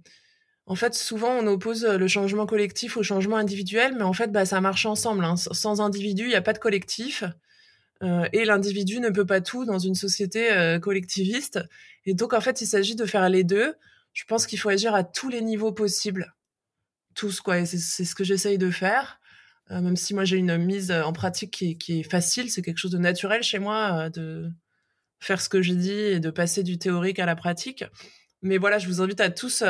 en fait, souvent, on oppose le changement collectif au changement individuel, mais en fait, bah, ça marche ensemble. Hein. Sans individu, il n'y a pas de collectif. et l'individu ne peut pas tout dans une société collectiviste. Et donc, en fait, il s'agit de faire les deux. Je pense qu'il faut agir à tous les niveaux possibles. Tous, quoi. Et c'est ce que j'essaye de faire. Euh, même si moi j'ai une mise euh, en pratique qui, est facile, c'est quelque chose de naturel chez moi euh, de faire ce que je dis et de passer du théorique à la pratique. Mais voilà, je vous invite à tous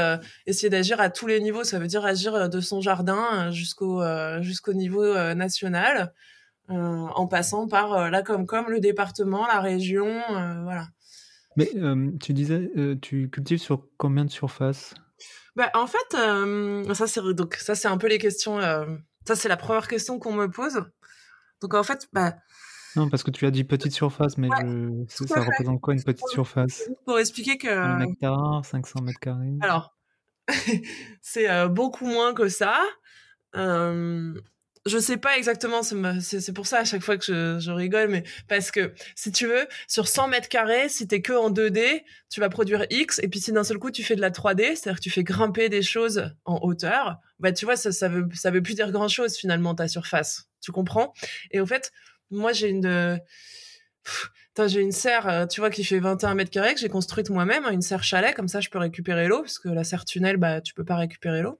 essayer d'agir à tous les niveaux. Ça veut dire agir de son jardin jusqu'au jusqu'au niveau national, en passant par la comme le département, la région, voilà. Mais tu disais, tu cultives sur combien de surfaces bah, en fait, ça c'est donc ça c'est un peu les questions ça, c'est la première question qu'on me pose. Donc en fait, bah, non, parce que tu as dit petite surface, mais ça, représente quoi une petite surface Pour expliquer que. Un 500 euh, mètres carrés. Alors, c'est euh, beaucoup moins que ça. Euh, je sais pas exactement, c'est pour ça à chaque fois que je, rigole, mais parce que si tu veux, sur 100 mètres carrés, si t'es que en 2D, tu vas produire X, et puis si d'un seul coup tu fais de la 3D, c'est-à-dire que tu fais grimper des choses en hauteur, bah tu vois, ça, ça, veut, ça veut plus dire grand-chose finalement ta surface. Tu comprends Et au fait, moi j'ai une. j'ai une serre, euh, tu vois, qui fait 21 mètres carrés, que j'ai construite moi-même, hein, une serre chalet, comme ça je peux récupérer l'eau, parce que la serre tunnel, bah, tu peux pas récupérer l'eau.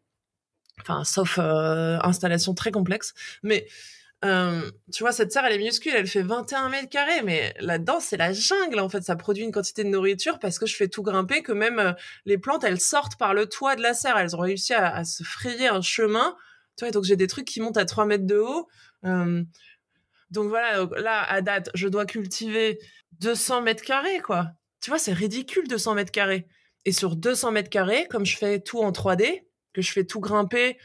Enfin, sauf euh, installation très complexe. Mais euh, tu vois, cette serre, elle est minuscule, elle fait 21 mètres carrés, mais là-dedans, c'est la jungle, en fait. Ça produit une quantité de nourriture parce que je fais tout grimper, que même euh, les plantes, elles sortent par le toit de la serre. Elles ont réussi à, se frayer un chemin. Tu vois, donc j'ai des trucs qui montent à 3 mètres de haut. donc voilà, là, à date, je dois cultiver 200 mètres carrés, quoi. Tu vois, c'est ridicule, 200 mètres carrés. Et sur 200 mètres carrés, comme je fais tout en 3D, que je fais tout grimper.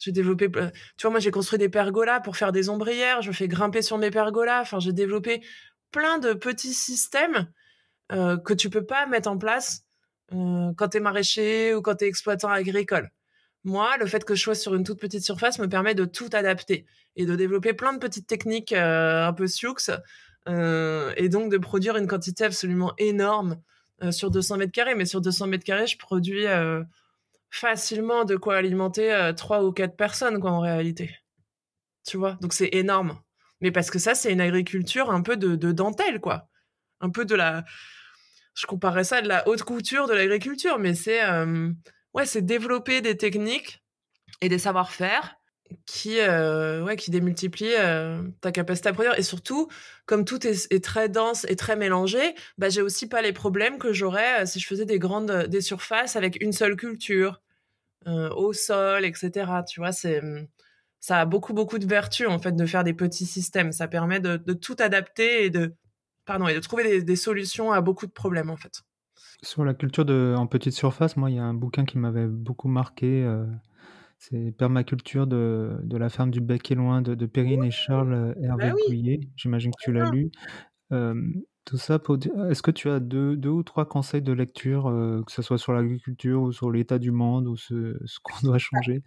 J'ai développé, euh, tu vois, moi j'ai construit des pergolas pour faire des ombrières, je fais grimper sur mes pergolas. Enfin, j'ai développé plein de petits systèmes euh, que tu peux pas mettre en place euh, quand tu es maraîcher ou quand tu es exploitant agricole. Moi, le fait que je sois sur une toute petite surface me permet de tout adapter et de développer plein de petites techniques un peu sioux et donc de produire une quantité absolument énorme sur 200 mètres carrés. Mais sur 200 mètres carrés, je produis facilement de quoi alimenter euh, trois ou quatre personnes, quoi, en réalité. Tu vois Donc c'est énorme. Mais parce que ça, c'est une agriculture un peu de, dentelle, quoi. Un peu de la. Je comparais ça à de la haute couture de l'agriculture, mais c'est. Euh, ouais, c'est développer des techniques et des savoir-faire qui, euh, ouais, qui démultiplie euh, ta capacité à produire. Et surtout, comme tout est, très dense et très mélangé, bah, j'ai aussi pas les problèmes que j'aurais euh, si je faisais des grandes des surfaces avec une seule culture, au sol, etc. Tu vois, c'est mmh, ça a beaucoup beaucoup de vertus en fait de faire des petits systèmes. Ça permet de, tout adapter et de pardon et de trouver des, des, solutions à beaucoup de problèmes en fait. Sur la culture de en petite surface, moi, il y a un bouquin qui m'avait beaucoup marqué c'est Permaculture de, la ferme du Bec et Loin de, Perrine et Charles euh, bah Hervé pouillet J'imagine que tu l'as lu. tout ça est-ce que tu as deux, ou trois conseils de lecture, euh, que ce soit sur l'agriculture ou sur l'état du monde ou ce, qu'on doit bah, changer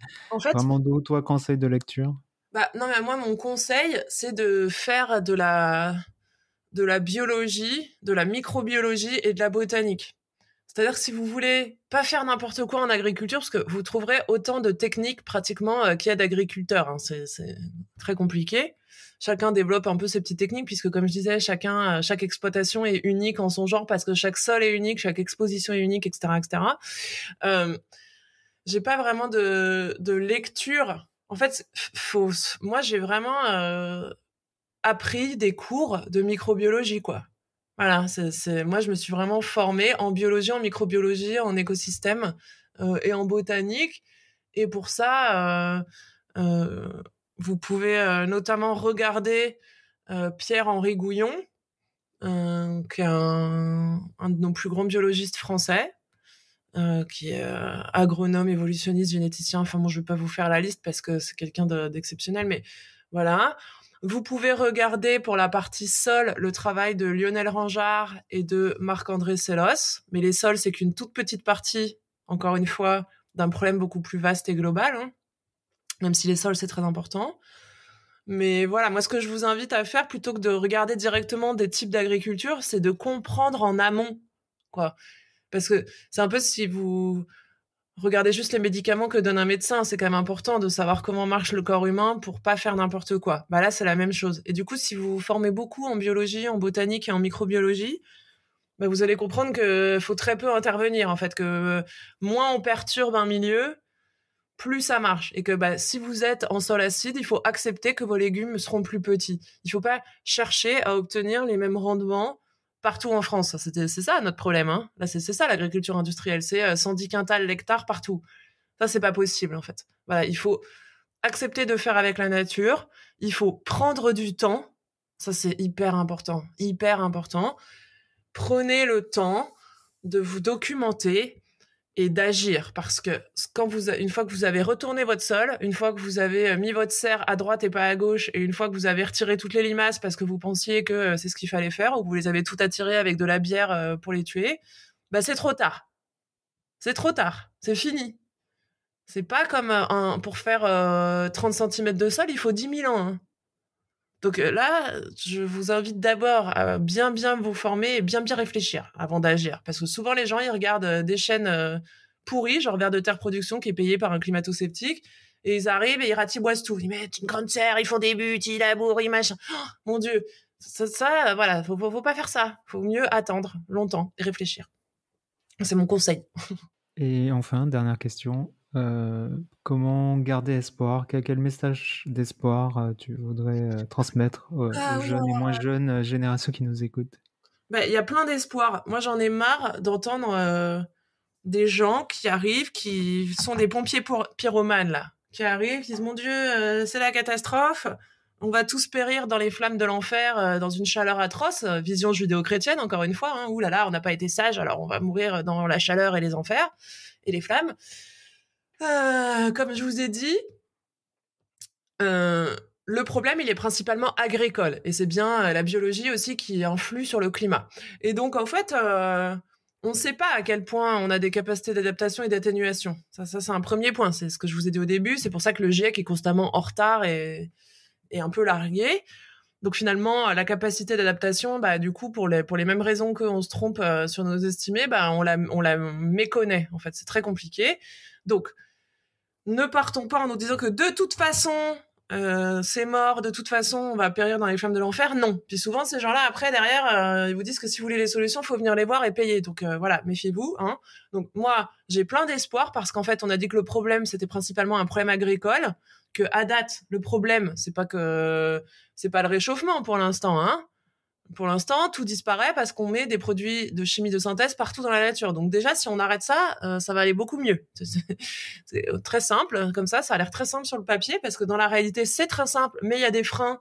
Vraiment deux ou trois conseils de lecture bah, Non, mais moi, mon conseil, c'est de faire de la, de la biologie, de la microbiologie et de la botanique. C'est-à-dire si vous voulez pas faire n'importe quoi en agriculture, parce que vous trouverez autant de techniques pratiquement euh, qu'il y a d'agriculteurs. Hein. C'est très compliqué. Chacun développe un peu ses petites techniques, puisque comme je disais, chacun, euh, chaque exploitation est unique en son genre, parce que chaque sol est unique, chaque exposition est unique, etc., etc. Euh, j'ai pas vraiment de, de, lecture. En fait, faut, moi j'ai vraiment euh, appris des cours de microbiologie, quoi. Voilà, c'est moi je me suis vraiment formée en biologie, en microbiologie, en écosystème euh, et en botanique. Et pour ça, euh, euh vous pouvez euh, notamment regarder Pierre-Henri Gouillon, qui est un, un, de nos plus grands biologistes français, qui est agronome, évolutionniste, généticien. Enfin bon, je ne vais pas vous faire la liste parce que c'est quelqu'un d'exceptionnel, mais voilà. Vous pouvez regarder pour la partie sol le travail de Lionel Rangard et de Marc-André Sellos, mais les sols, c'est qu'une toute petite partie, encore une fois, d'un problème beaucoup plus vaste et global, hein. même si les sols, c'est très important. Mais voilà, moi, ce que je vous invite à faire, plutôt que de regarder directement des types d'agriculture, c'est de comprendre en amont, quoi. Parce que c'est un peu si vous regardez juste les médicaments que donne un médecin. C'est quand même important de savoir comment marche le corps humain pour pas faire n'importe quoi. Bah là, c'est la même chose. Et du coup, si vous vous formez beaucoup en biologie, en botanique et en microbiologie, bah vous allez comprendre que faut très peu intervenir en fait. Que euh, moins on perturbe un milieu, plus ça marche. Et que bah, si vous êtes en sol acide, il faut accepter que vos légumes seront plus petits. Il faut pas chercher à obtenir les mêmes rendements partout en France. C'est ça notre problème. Hein. Là, c'est ça l'agriculture industrielle. C'est 110 euh, quintales l'hectare partout. Ça, c'est pas possible en fait. Voilà, il faut accepter de faire avec la nature. Il faut prendre du temps. Ça, c'est hyper important, hyper important. Prenez le temps de vous documenter, et d'agir parce que quand vous une fois que vous avez retourné votre sol, une fois que vous avez euh, mis votre serre à droite et pas à gauche et une fois que vous avez retiré toutes les limaces parce que vous pensiez que euh, c'est ce qu'il fallait faire ou que vous les avez toutes attirées avec de la bière euh, pour les tuer, bah c'est trop tard. C'est trop tard, c'est fini. C'est pas comme un, pour faire 30 cm de sol, il faut 10 000 ans. Hein. Donc euh, là, je vous invite d'abord à bien bien vous former et bien bien réfléchir avant d'agir. Parce que souvent les gens, ils regardent euh, des chaînes euh, pourries, genre Vers de Terre Production qui est payée par un climato-sceptique. Et ils arrivent et ils ratiboisent tout. Ils mettent une grande serre, ils font des buts, ils labourent, ils machin. Oh, mon Dieu, ça, voilà, faut, faut pas faire ça. Faut mieux attendre longtemps et réfléchir. C'est mon conseil. Et enfin, dernière question, euh, comment garder espoir quel, message d'espoir euh, tu voudrais euh, transmettre aux, ah jeunes et moins jeunes générations qui nous écoutent bah, Il y a plein d'espoir. Moi, j'en ai marre d'entendre des gens qui arrivent, qui sont des pompiers pour pyromanes, là, qui arrivent, qui disent Mon Dieu, c'est la catastrophe. On va tous périr dans les flammes de l'enfer, dans une chaleur atroce. Vision judéo-chrétienne, encore une fois. Hein. Ouh là là, on n'a pas été sage, alors on va mourir dans la chaleur et les enfers et les flammes. Euh, comme je vous ai dit, euh, le problème, il est principalement agricole. Et c'est bien euh, la biologie aussi qui influe sur le climat. Et donc, en fait, on ne sait pas à quel point on a des capacités d'adaptation et d'atténuation. Ça, ça c'est un premier point. C'est ce que je vous ai dit au début. C'est pour ça que le GIEC est constamment en retard et, et un peu largué. Donc finalement, la capacité d'adaptation, bah, du coup, pour les, pour les mêmes raisons qu'on se trompe sur nos estimés, bah, on, la, on la méconnaît. En fait, c'est très compliqué. Donc, ne partons pas en nous disant que de toute façon, euh, c'est mort, de toute façon, on va périr dans les flammes de l'enfer. Non. Puis souvent, ces gens-là, après, derrière, euh, ils vous disent que si vous voulez les solutions, il faut venir les voir et payer. Donc euh, voilà, méfiez-vous. Hein. Donc moi, j'ai plein d'espoir parce qu'en fait, on a dit que le problème, c'était principalement un problème agricole. Que à date, le problème, c'est pas que c'est pas le réchauffement pour l'instant. Hein pour l'instant, tout disparaît parce qu'on met des produits de chimie de synthèse partout dans la nature. Donc déjà, si on arrête ça, euh, ça va aller beaucoup mieux. C'est euh, très simple, comme ça, ça a l'air très simple sur le papier parce que dans la réalité, c'est très simple, mais il y a des freins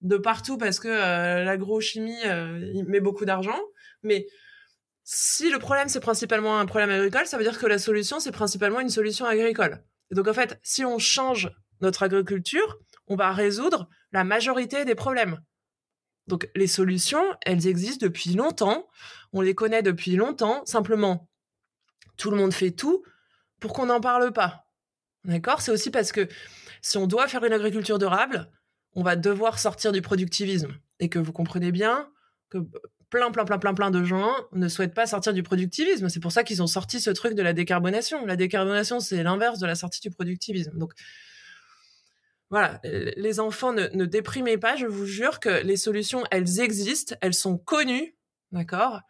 de partout parce que euh, l'agrochimie met beaucoup d'argent. Mais si le problème c'est principalement un problème agricole, ça veut dire que la solution c'est principalement une solution agricole. donc en fait, si on change notre agriculture, on va résoudre la majorité des problèmes. Donc les solutions, elles existent depuis longtemps, on les connaît depuis longtemps, simplement tout le monde fait tout pour qu'on n'en parle pas. D'accord C'est aussi parce que si on doit faire une agriculture durable, on va devoir sortir du productivisme. Et que vous comprenez bien que plein, plein, plein, plein, plein de gens ne souhaitent pas sortir du productivisme. C'est pour ça qu'ils ont sorti ce truc de la décarbonation. La décarbonation, c'est l'inverse de la sortie du productivisme. Donc, voilà, les enfants ne, ne déprimez pas, je vous jure que les solutions, elles existent, elles sont connues, d'accord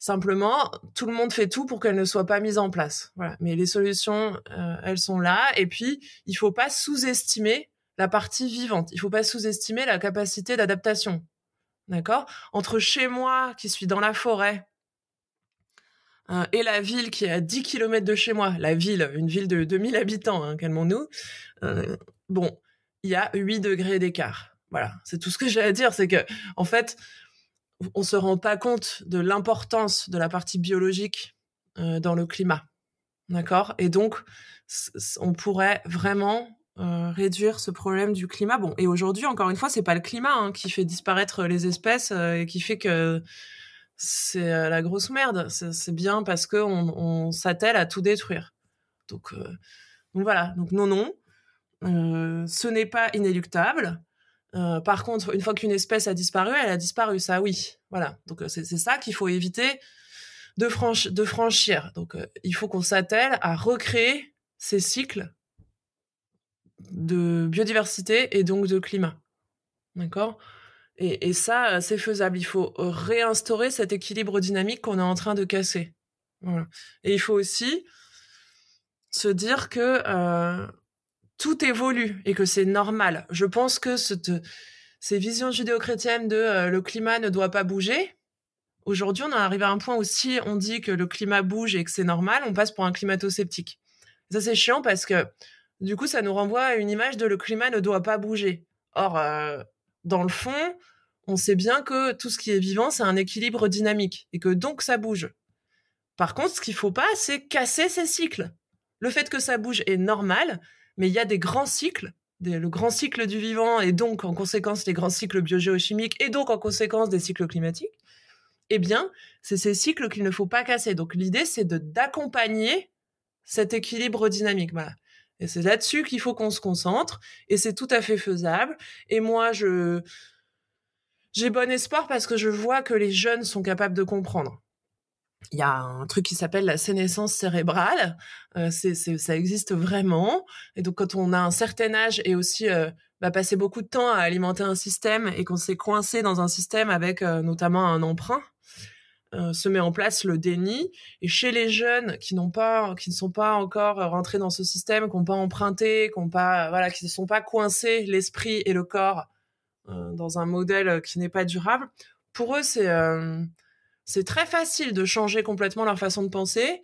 Simplement, tout le monde fait tout pour qu'elles ne soient pas mises en place. Voilà. Mais les solutions, euh, elles sont là. Et puis, il faut pas sous-estimer la partie vivante. Il faut pas sous-estimer la capacité d'adaptation. D'accord Entre chez moi, qui suis dans la forêt, hein, et la ville qui est à 10 km de chez moi, la ville, une ville de 2000 habitants, hein, calmons-nous. Euh, bon, il y a 8 degrés d'écart. Voilà, c'est tout ce que j'ai à dire. C'est que, en fait, on ne se rend pas compte de l'importance de la partie biologique euh, dans le climat. D'accord Et donc, on pourrait vraiment euh, réduire ce problème du climat. Bon, et aujourd'hui, encore une fois, ce n'est pas le climat hein, qui fait disparaître les espèces euh, et qui fait que c'est la grosse merde. C'est bien parce qu'on on, s'attelle à tout détruire. Donc, donc voilà. Donc non, non. Euh, ce n'est pas inéluctable. Euh, par contre, une fois qu'une espèce a disparu, elle a disparu, ça oui. Voilà. Donc euh, c'est ça qu'il faut éviter de, de franchir. Donc euh, il faut qu'on s'attelle à recréer ces cycles de biodiversité et donc de climat. D'accord et, et, ça, c'est faisable. Il faut réinstaurer cet équilibre dynamique qu'on est en train de casser. Voilà. Et il faut aussi se dire que euh, tout évolue et que c'est normal. Je pense que cette, ces visions judéo-chrétiennes de euh, le climat ne doit pas bouger, aujourd'hui on en arrive à un point où si on dit que le climat bouge et que c'est normal, on passe pour un climato-sceptique. Ça c'est chiant parce que du coup ça nous renvoie à une image de le climat ne doit pas bouger. Or, euh, dans le fond, on sait bien que tout ce qui est vivant, c'est un équilibre dynamique et que donc ça bouge. Par contre, ce qu'il faut pas, c'est casser ces cycles. Le fait que ça bouge est normal, mais il y a des grands cycles, le grand cycle du vivant et donc en conséquence les grands cycles biogéochimiques et donc en conséquence des cycles climatiques. Eh bien, c'est ces cycles qu'il ne faut pas casser. Donc l'idée, c'est de d'accompagner cet équilibre dynamique. Et c'est là-dessus qu'il faut qu'on se concentre, et c'est tout à fait faisable. Et moi, je j'ai bon espoir parce que je vois que les jeunes sont capables de comprendre il y a un truc qui s'appelle la sénescence cérébrale. Euh, c'est, ça existe vraiment. Et donc, quand on a un certain âge et aussi va euh, bah, passer beaucoup de temps à alimenter un système et qu'on s'est coincé dans un système avec euh, notamment un emprunt, se met en place le déni. Et chez les jeunes qui n'ont pas, qui ne sont pas encore rentrés dans ce système, qui n'ont pas emprunté, qui n'ont pas, voilà, qui ne sont pas coincés l'esprit et le corps dans un modèle qui n'est pas durable, pour eux, c'est c'est très facile de changer complètement leur façon de penser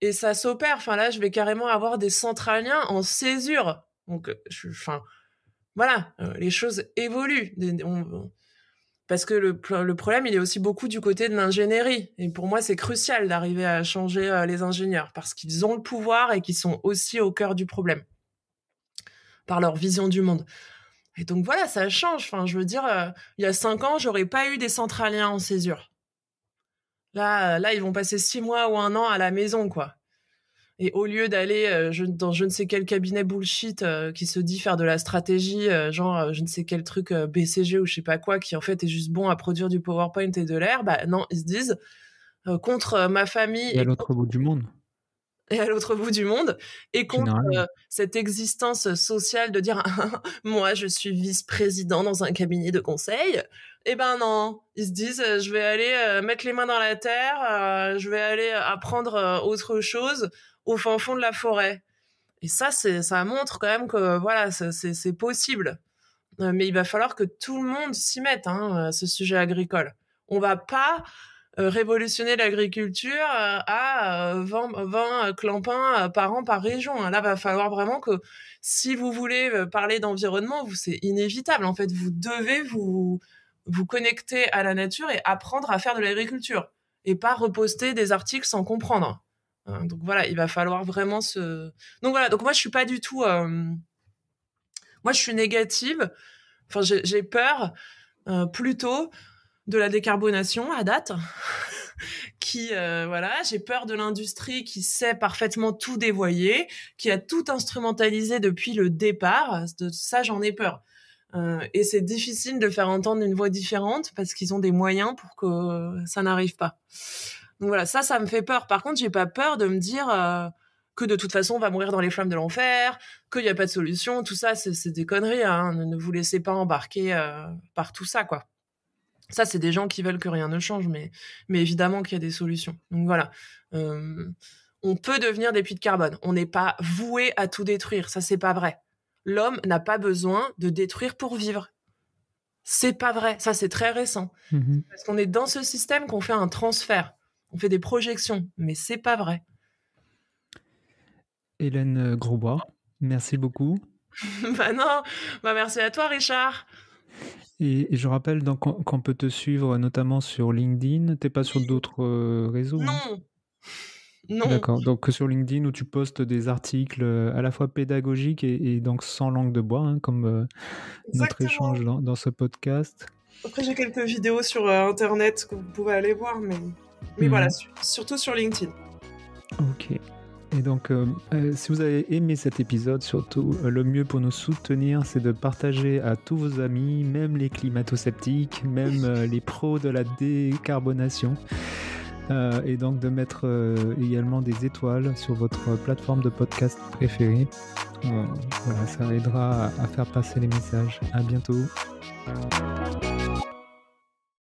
et ça s'opère. Enfin là, je vais carrément avoir des centraliens en césure. Donc, euh, enfin, voilà, euh, les choses évoluent. parce que le, problème, il est aussi beaucoup du côté de l'ingénierie. Et pour moi, c'est crucial d'arriver à changer euh, les ingénieurs parce qu'ils ont le pouvoir et qu'ils sont aussi au cœur du problème par leur vision du monde. Et donc voilà, ça change. Enfin, je veux dire, il y a cinq ans, j'aurais pas eu des centraliens en césure. Là, euh, là, ils vont passer six mois ou un an à la maison, quoi. Et au lieu d'aller euh, dans je ne sais quel cabinet bullshit euh, qui se dit faire de la stratégie, genre je ne sais quel truc BCG ou je sais pas quoi, qui en fait est juste bon à produire du PowerPoint et de l'air, bah non, ils se disent contre ma famille et à l'autre bout du monde et à l'autre bout du monde, et contre euh, cette existence sociale de dire moi je suis vice-président dans un cabinet de conseil. Eh ben non, ils se disent euh, je vais aller euh, mettre les mains dans la terre, je vais aller apprendre autre chose au fin fond de la forêt. Et ça, ça montre quand même que voilà, c'est possible. Mais il va falloir que tout le monde s'y mette, hein, ce sujet agricole. On va pas euh, révolutionner l'agriculture euh, à 20, 20 clampins par an par région. Là, va falloir vraiment que si vous voulez euh, parler d'environnement, vous c'est inévitable. En fait, vous devez vous vous connecter à la nature et apprendre à faire de l'agriculture et pas reposter des articles sans comprendre. Hein, donc voilà, il va falloir vraiment se. Donc voilà, donc moi je suis pas du tout. Moi je suis négative. Enfin, j'ai peur plutôt de la décarbonation à date. qui euh, voilà, j'ai peur de l'industrie qui sait parfaitement tout dévoyer, qui a tout instrumentalisé depuis le départ. ça, j'en ai peur. Euh, et c'est difficile de faire entendre une voix différente parce qu'ils ont des moyens pour que ça n'arrive pas. Donc voilà, ça, ça me fait peur. Par contre, j'ai pas peur de me dire euh, que de toute façon on va mourir dans les flammes de l'enfer, qu'il n'y a pas de solution, tout ça, c'est des conneries. Hein. ne, vous laissez pas embarquer par tout ça, quoi. Ça, c'est des gens qui veulent que rien ne change, mais, mais évidemment qu'il y a des solutions. Donc voilà. on peut devenir des puits de carbone. On n'est pas voué à tout détruire. Ça, c'est pas vrai. L'homme n'a pas besoin de détruire pour vivre. C'est pas vrai. Ça, c'est très récent. Mmh Parce qu'on est dans ce système qu'on fait un transfert. On fait des projections, mais c'est pas vrai. Hélène euh, Grosbois, merci beaucoup. bah non, bah merci à toi, Richard. Et, je rappelle qu'on peut te suivre notamment sur LinkedIn. T'es pas sur d'autres euh, réseaux hein Non. non. D'accord. Donc sur LinkedIn où tu postes des articles euh, à la fois pédagogiques et, donc sans langue de bois, hein, comme euh, notre échange dans, ce podcast. Après j'ai quelques vidéos sur internet que vous pouvez aller voir, mais, mais mmh. voilà, surtout sur LinkedIn. Ok. Et donc, euh, euh, si vous avez aimé cet épisode, surtout, euh, le mieux pour nous soutenir, c'est de partager à tous vos amis, même les climato-sceptiques, même les pros de la décarbonation. et donc de mettre également des étoiles sur votre plateforme de podcast préférée. voilà, ça aidera à faire passer les messages. À bientôt.